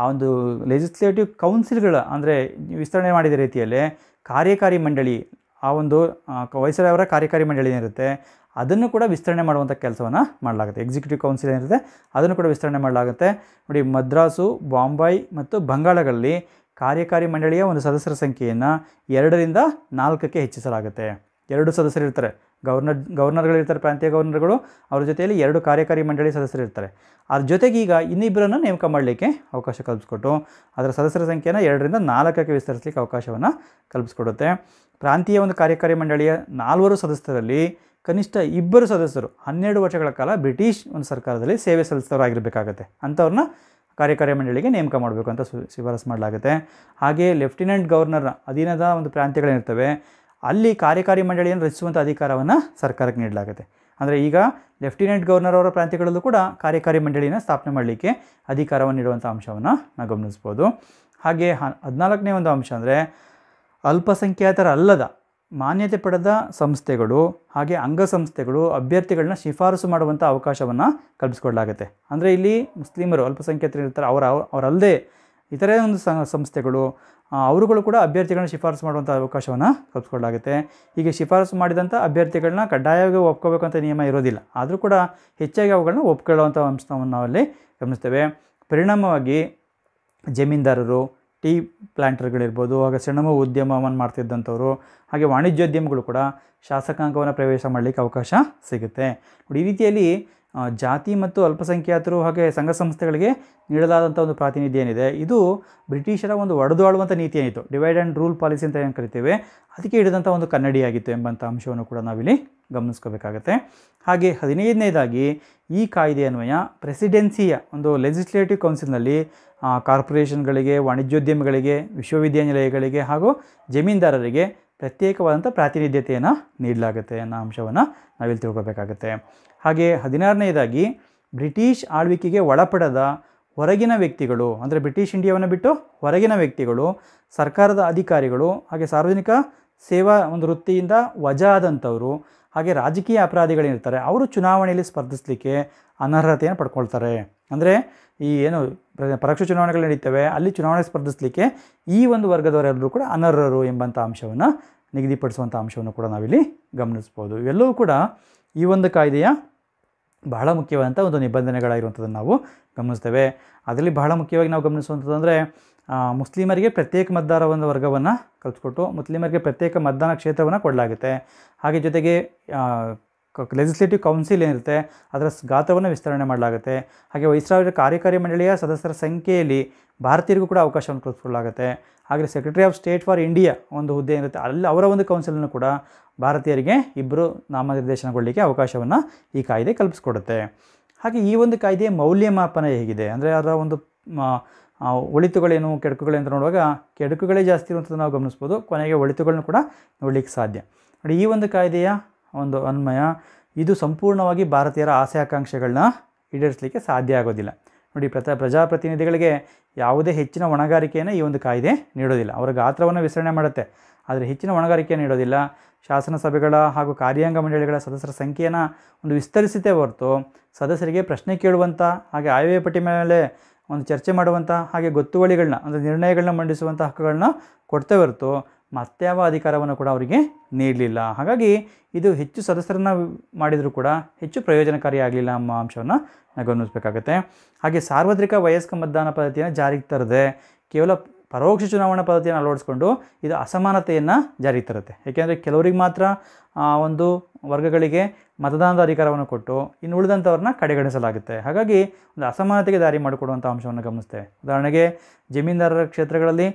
ಆ ಒಂದು ಲೆಜಿಸ್ಲೇಟಿವ್ ಕೌನ್ಸಿಲ್ಗಳ ಅಂದರೆ ವಿಸ್ತರಣೆ ಮಾಡಿದ ರೀತಿಯಲ್ಲಿ ಕಾರ್ಯಕಾರಿ ಮಂಡಳಿ ಆ ಒಂದು ವಯಸ್ಸಾದವರ ಕಾರ್ಯಕಾರಿ ಮಂಡಳಿ ಏನಿರುತ್ತೆ ಅದನ್ನು ಕೂಡ ವಿಸ್ತರಣೆ ಮಾಡುವಂಥ ಕೆಲಸವನ್ನು ಮಾಡಲಾಗುತ್ತೆ ಎಕ್ಸಿಕ್ಯೂಟಿವ್ ಕೌನ್ಸಿಲ್ ಏನಿರುತ್ತೆ ಅದನ್ನು ಕೂಡ ವಿಸ್ತರಣೆ ಮಾಡಲಾಗುತ್ತೆ ನೋಡಿ ಮದ್ರಾಸು ಬಾಂಬೈ ಮತ್ತು ಬಂಗಾಳಗಳಲ್ಲಿ ಕಾರ್ಯಕಾರಿ ಮಂಡಳಿಯ ಒಂದು ಸದಸ್ಯರ ಸಂಖ್ಯೆಯನ್ನು ಎರಡರಿಂದ ನಾಲ್ಕಕ್ಕೆ ಹೆಚ್ಚಿಸಲಾಗುತ್ತೆ ಎರಡು ಸದಸ್ಯರು ಇರ್ತಾರೆ ಗವರ್ನರ್ ಗವರ್ನರ್ಗಳಿರ್ತಾರೆ ಪ್ರಾಂತೀಯ ಗವರ್ನರ್ಗಳು ಅವ್ರ ಜೊತೆಯಲ್ಲಿ ಎರಡು ಕಾರ್ಯಕಾರಿ ಮಂಡಳಿ ಇರ್ತಾರೆ ಅದ್ರ ಜೊತೆಗೆ ಈಗ ಇನ್ನಿಬ್ಬರನ್ನು ನೇಮಕ ಮಾಡಲಿಕ್ಕೆ ಅವಕಾಶ ಕಲ್ಪಿಸ್ಕೊಟ್ಟು ಅದರ ಸದಸ್ಯರ ಸಂಖ್ಯೆನ ಎರಡರಿಂದ ನಾಲ್ಕಕ್ಕೆ ವಿಸ್ತರಿಸಲಿಕ್ಕೆ ಅವಕಾಶವನ್ನು ಕಲ್ಪಿಸ್ಕೊಡುತ್ತೆ ಪ್ರಾಂತೀಯ ಒಂದು ಕಾರ್ಯಕಾರಿ ಮಂಡಳಿಯ ನಾಲ್ವರು ಸದಸ್ಯರಲ್ಲಿ ಕನಿಷ್ಠ ಇಬ್ಬರು ಸದಸ್ಯರು ಹನ್ನೆರಡು ವರ್ಷಗಳ ಕಾಲ ಬ್ರಿಟಿಷ್ ಒಂದು ಸರ್ಕಾರದಲ್ಲಿ ಸೇವೆ ಸಲ್ಲಿಸಿದವರಾಗಿರಬೇಕಾಗತ್ತೆ ಅಂಥವ್ರನ್ನ ಕಾರ್ಯಕಾರಿ ಮಂಡಳಿಗೆ ನೇಮಕ ಮಾಡಬೇಕು ಅಂತ ಶಿಫಾರಸು ಮಾಡಲಾಗುತ್ತೆ ಹಾಗೆಯೇ ಲೆಫ್ಟಿನೆಂಟ್ ಗವರ್ನರ್ನ ಅಧೀನದ ಒಂದು ಪ್ರಾಂತ್ಯಗಳೇನಿರ್ತವೆ ಅಲ್ಲಿ ಕಾರ್ಯಕಾರಿ ಮಂಡಳಿಯನ್ನು ರಚಿಸುವಂಥ ಅಧಿಕಾರವನ್ನು ಸರ್ಕಾರಕ್ಕೆ ನೀಡಲಾಗುತ್ತೆ ಅಂದರೆ ಈಗ ಲೆಫ್ಟಿನೆಂಟ್ ಗವರ್ನರ್ ಅವರ ಪ್ರಾಂತ್ಯಗಳಲ್ಲೂ ಕೂಡ ಕಾರ್ಯಕಾರಿ ಮಂಡಳಿಯನ್ನು ಸ್ಥಾಪನೆ ಮಾಡಲಿಕ್ಕೆ ಅಧಿಕಾರವನ್ನು ನೀಡುವಂಥ ಅಂಶವನ್ನು ನಾವು ಗಮನಿಸ್ಬೋದು ಹಾಗೆ ಹದಿನಾಲ್ಕನೇ ಒಂದು ಅಂಶ ಅಂದರೆ ಅಲ್ಪಸಂಖ್ಯಾತರ ಅಲ್ಲದ ಮಾನ್ಯತೆ ಪಡೆದ ಸಂಸ್ಥೆಗಳು ಹಾಗೆ ಅಂಗಸಂಸ್ಥೆಗಳು ಅಭ್ಯರ್ಥಿಗಳನ್ನ ಶಿಫಾರಸು ಮಾಡುವಂಥ ಅವಕಾಶವನ್ನು ಕಲ್ಪಿಸ್ಕೊಡ್ಲಾಗುತ್ತೆ ಅಂದರೆ ಇಲ್ಲಿ ಮುಸ್ಲಿಮರು ಅಲ್ಪಸಂಖ್ಯಾತರು ಇರ್ತಾರೆ ಅವರ ಅವರಲ್ಲದೆ ಇತರೇ ಒಂದು ಸಂಸ್ಥೆಗಳು ಅವರುಗಳು ಕೂಡ ಅಭ್ಯರ್ಥಿಗಳನ್ನ ಶಿಫಾರಸು ಮಾಡುವಂಥ ಅವಕಾಶವನ್ನು ಕಲ್ಪಿಸ್ಕೊಳ್ಳಲಾಗುತ್ತೆ ಹೀಗೆ ಶಿಫಾರಸು ಮಾಡಿದಂಥ ಅಭ್ಯರ್ಥಿಗಳನ್ನ ಕಡ್ಡಾಯವಾಗಿ ಒಪ್ಕೋಬೇಕಂತ ನಿಯಮ ಇರೋದಿಲ್ಲ ಆದರೂ ಕೂಡ ಹೆಚ್ಚಾಗಿ ಅವುಗಳನ್ನ ಒಪ್ಕೊಳ್ಳುವಂಥ ಅಂಶವನ್ನು ನಾವಲ್ಲಿ ಗಮನಿಸ್ತೇವೆ ಪರಿಣಾಮವಾಗಿ ಜಮೀನ್ದಾರರು ಟೀ ಪ್ಲ್ಯಾಂಟರ್ಗಳಿರ್ಬೋದು ಹಾಗೆ ಸಣ್ಣಮ ಉದ್ಯಮವನ್ನು ಮಾಡ್ತಿದ್ದಂಥವ್ರು ಹಾಗೆ ವಾಣಿಜ್ಯೋದ್ಯಮಗಳು ಕೂಡ ಶಾಸಕಾಂಗವನ್ನು ಪ್ರವೇಶ ಮಾಡಲಿಕ್ಕೆ ಅವಕಾಶ ಸಿಗುತ್ತೆ ನೋಡಿ ಈ ರೀತಿಯಲ್ಲಿ ಜಾತಿ ಮತ್ತು ಅಲ್ಪಸಂಖ್ಯಾತರು ಹಾಗೆ ಸಂಘ ಸಂಸ್ಥೆಗಳಿಗೆ ನೀಡಲಾದಂಥ ಒಂದು ಪ್ರಾತಿನಿಧ್ಯ ಏನಿದೆ ಇದು ಬ್ರಿಟಿಷರ ಒಂದು ಒಡೆದಾಳುವಂಥ ನೀತಿ ಏನಿತ್ತು ಡಿವೈಡ್ ಆ್ಯಂಡ್ ರೂಲ್ ಪಾಲಿಸಿ ಅಂತ ಏನು ಕರಿತೇವೆ ಅದಕ್ಕೆ ಹಿಡಿದಂಥ ಒಂದು ಕನ್ನಡಿಯಾಗಿತ್ತು ಎಂಬಂಥ ಅಂಶವನ್ನು ಕೂಡ ನಾವಿಲ್ಲಿ ಗಮನಿಸ್ಕೋಬೇಕಾಗತ್ತೆ ಹಾಗೆ ಹದಿನೈದನೇದಾಗಿ ಈ ಕಾಯ್ದೆ ಅನ್ವಯ ಪ್ರೆಸಿಡೆನ್ಸಿಯ ಒಂದು ಲೆಜಿಸ್ಲೇಟಿವ್ ಕೌನ್ಸಿಲ್ನಲ್ಲಿ ಕಾರ್ಪೊರೇಷನ್ಗಳಿಗೆ ವಾಣಿಜ್ಯೋದ್ಯಮಿಗಳಿಗೆ ವಿಶ್ವವಿದ್ಯಾನಿಲಯಗಳಿಗೆ ಹಾಗೂ ಜಮೀನ್ದಾರರಿಗೆ ಪ್ರತ್ಯೇಕವಾದಂಥ ಪ್ರಾತಿನಿಧ್ಯತೆಯನ್ನು ನೀಡಲಾಗುತ್ತೆ ಅನ್ನೋ ಅಂಶವನ್ನು ನಾವಿಲ್ಲಿ ತಿಳ್ಕೊಬೇಕಾಗತ್ತೆ ಹಾಗೆ ಹದಿನಾರನೇದಾಗಿ ಬ್ರಿಟಿಷ್ ಆಳ್ವಿಕೆಗೆ ಒಳಪಡದ ಹೊರಗಿನ ವ್ಯಕ್ತಿಗಳು ಅಂದರೆ ಬ್ರಿಟಿಷ್ ಇಂಡಿಯಾವನ್ನು ಬಿಟ್ಟು ಹೊರಗಿನ ವ್ಯಕ್ತಿಗಳು ಸರ್ಕಾರದ ಅಧಿಕಾರಿಗಳು ಹಾಗೆ ಸಾರ್ವಜನಿಕ ಸೇವಾ ಒಂದು ವೃತ್ತಿಯಿಂದ ವಜಾ ಹಾಗೆ ರಾಜಕೀಯ ಅಪರಾಧಿಗಳೇನಿರ್ತಾರೆ ಅವರು ಚುನಾವಣೆಯಲ್ಲಿ ಸ್ಪರ್ಧಿಸಲಿಕ್ಕೆ ಅನರ್ಹತೆಯನ್ನು ಪಡ್ಕೊಳ್ತಾರೆ ಅಂದರೆ ಈ ಏನು ಪರೋಕ್ಷ ಚುನಾವಣೆಗಳು ನಡೀತವೆ ಅಲ್ಲಿ ಚುನಾವಣೆ ಸ್ಪರ್ಧಿಸಲಿಕ್ಕೆ ಈ ಒಂದು ವರ್ಗದವರೆಲ್ಲರೂ ಕೂಡ ಅನರ್ಹರು ಎಂಬಂಥ ಅಂಶವನ್ನು ನಿಗದಿಪಡಿಸುವಂಥ ಅಂಶವನ್ನು ಕೂಡ ನಾವಿಲ್ಲಿ ಗಮನಿಸ್ಬೋದು ಇವೆಲ್ಲವೂ ಕೂಡ ಈ ಒಂದು ಕಾಯ್ದೆಯ ಬಹಳ ಮುಖ್ಯವಾದಂಥ ಒಂದು ನಿಬಂಧನೆಗಳಾಗಿರುವಂಥದ್ದನ್ನು ನಾವು ಗಮನಿಸ್ತೇವೆ ಅದರಲ್ಲಿ ಬಹಳ ಮುಖ್ಯವಾಗಿ ನಾವು ಗಮನಿಸುವಂಥದ್ದು ಅಂದರೆ ಮುಸ್ಲಿಮರಿಗೆ ಪ್ರತ್ಯೇಕ ಮತದಾರ ಒಂದು ವರ್ಗವನ್ನು ಕಲ್ಸ್ಕೊಟ್ಟು ಮುಸ್ಲಿಮರಿಗೆ ಪ್ರತ್ಯೇಕ ಮತದಾನ ಕ್ಷೇತ್ರವನ್ನು ಕೊಡಲಾಗುತ್ತೆ ಹಾಗೆ ಜೊತೆಗೆ ಲೆಜಿಸ್ಲೇಟಿವ್ ಕೌನ್ಸಿಲ್ ಏನಿರುತ್ತೆ ಅದರ ಗಾತ್ರವನ್ನು ವಿಸ್ತರಣೆ ಮಾಡಲಾಗುತ್ತೆ ಹಾಗೆ ವೈಸ್ರಾವಿಯ ಕಾರ್ಯಕಾರಿ ಮಂಡಳಿಯ ಸದಸ್ಯರ ಸಂಖ್ಯೆಯಲ್ಲಿ ಭಾರತೀಯರಿಗೂ ಕೂಡ ಅವಕಾಶವನ್ನು ಕಲ್ಪಿಸ್ಕೊಡಲಾಗುತ್ತೆ ಹಾಗೆ secretary of state for India ಒಂದು ಹುದ್ದೆ ಏನಿರುತ್ತೆ ಅಲ್ಲಿ ಅವರ ಒಂದು ಕೌನ್ಸಿಲನ್ನು ಕೂಡ ಭಾರತೀಯರಿಗೆ ಇಬ್ಬರು ನಾಮನಿರ್ದೇಶನಗೊಳ್ಳಲಿಕ್ಕೆ ಅವಕಾಶವನ್ನು ಈ ಕಾಯ್ದೆ ಕಲ್ಪಿಸ್ಕೊಡುತ್ತೆ ಹಾಗೆ ಈ ಒಂದು ಕಾಯ್ದೆಯ ಮೌಲ್ಯಮಾಪನ ಹೇಗಿದೆ ಅಂದರೆ ಅದರ ಒಂದು ಒಳಿತುಗಳೇನು ಕೆಡಕುಗಳೇನು ಅಂತ ನೋಡುವಾಗ ಕೆಡಕುಗಳೇ ಜಾಸ್ತಿ ಇರುವಂಥದ್ದು ನಾವು ಗಮನಿಸ್ಬೋದು ಕೊನೆಗೆ ಒಳಿತುಗಳನ್ನು ಕೂಡ ನೋಡಲಿಕ್ಕೆ ಸಾಧ್ಯ ನೋಡಿ ಈ ಒಂದು ಕಾಯ್ದೆಯ ಒಂದು ಅನ್ವಯ ಇದು ಸಂಪೂರ್ಣವಾಗಿ ಭಾರತೀಯರ ಆಸೆ ಆಕಾಂಕ್ಷೆಗಳನ್ನ ಈಡೇರಿಸಲಿಕ್ಕೆ ಸಾಧ್ಯ ಆಗೋದಿಲ್ಲ ನೋಡಿ ಪ್ರತ ಪ್ರಜಾಪ್ರತಿನಿಧಿಗಳಿಗೆ ಯಾವುದೇ ಹೆಚ್ಚಿನ ಹೊಣೆಗಾರಿಕೆಯನ್ನು ಈ ಒಂದು ಕಾಯ್ದೆ ನೀಡೋದಿಲ್ಲ ಅವರ ಗಾತ್ರವನ್ನು ವಿಸ್ತರಣೆ ಮಾಡುತ್ತೆ ಆದರೆ ಹೆಚ್ಚಿನ ಹೊಣೆಗಾರಿಕೆಯನ್ನು ನೀಡೋದಿಲ್ಲ ಶಾಸನ ಸಭೆಗಳ ಹಾಗೂ ಕಾರ್ಯಾಂಗ ಮಂಡಳಿಗಳ ಸದಸ್ಯರ ಸಂಖ್ಯೆಯನ್ನು ಒಂದು ವಿಸ್ತರಿಸಿತೇ ಹೊರತು ಸದಸ್ಯರಿಗೆ ಪ್ರಶ್ನೆ ಕೇಳುವಂಥ ಹಾಗೆ ಆಯವ್ಯ ಪಟ್ಟಿ ಮೇಲೆ ಒಂದು ಚರ್ಚೆ ಮಾಡುವಂಥ ಹಾಗೆ ಗೊತ್ತುವಳಿಗಳನ್ನ ಅಂದರೆ ನಿರ್ಣಯಗಳನ್ನ ಮಂಡಿಸುವಂಥ ಹಕ್ಕುಗಳನ್ನ ಕೊಡ್ತೇ ಹೊರತು ಮತ್ಯಾವ ಅಧಿಕಾರವನ್ನು ಕೂಡ ಅವರಿಗೆ ನೀಡಲಿಲ್ಲ ಹಾಗಾಗಿ ಇದು ಹೆಚ್ಚು ಸದಸ್ಯರನ್ನ ಮಾಡಿದರೂ ಕೂಡ ಹೆಚ್ಚು ಪ್ರಯೋಜನಕಾರಿಯಾಗಲಿಲ್ಲ ಎಂಬ ಅಂಶವನ್ನು ನಾವು ಗಮನಿಸಬೇಕಾಗತ್ತೆ ಹಾಗೆ ಸಾರ್ವತ್ರಿಕ ವಯಸ್ಕ ಮತದಾನ ಪದ್ಧತಿಯನ್ನು ಜಾರಿಗೆ ತರದೆ ಕೇವಲ ಪರೋಕ್ಷ ಚುನಾವಣಾ ಪದ್ಧತಿಯನ್ನು ಅಳವಡಿಸ್ಕೊಂಡು ಇದು ಅಸಮಾನತೆಯನ್ನು ಜಾರಿಗೆ ತರುತ್ತೆ ಏಕೆಂದರೆ ಕೆಲವರಿಗೆ ಮಾತ್ರ ಒಂದು ವರ್ಗಗಳಿಗೆ ಮತದಾನದ ಅಧಿಕಾರವನ್ನು ಕೊಟ್ಟು ಇನ್ನು ಉಳಿದಂಥವ್ರನ್ನ ಕಡೆಗಣಿಸಲಾಗುತ್ತೆ ಹಾಗಾಗಿ ಒಂದು ಅಸಮಾನತೆಗೆ ದಾರಿ ಮಾಡಿಕೊಡುವಂಥ ಅಂಶವನ್ನು ಗಮನಿಸ್ತೇವೆ ಉದಾಹರಣೆಗೆ ಜಮೀನ್ದಾರರ ಕ್ಷೇತ್ರಗಳಲ್ಲಿ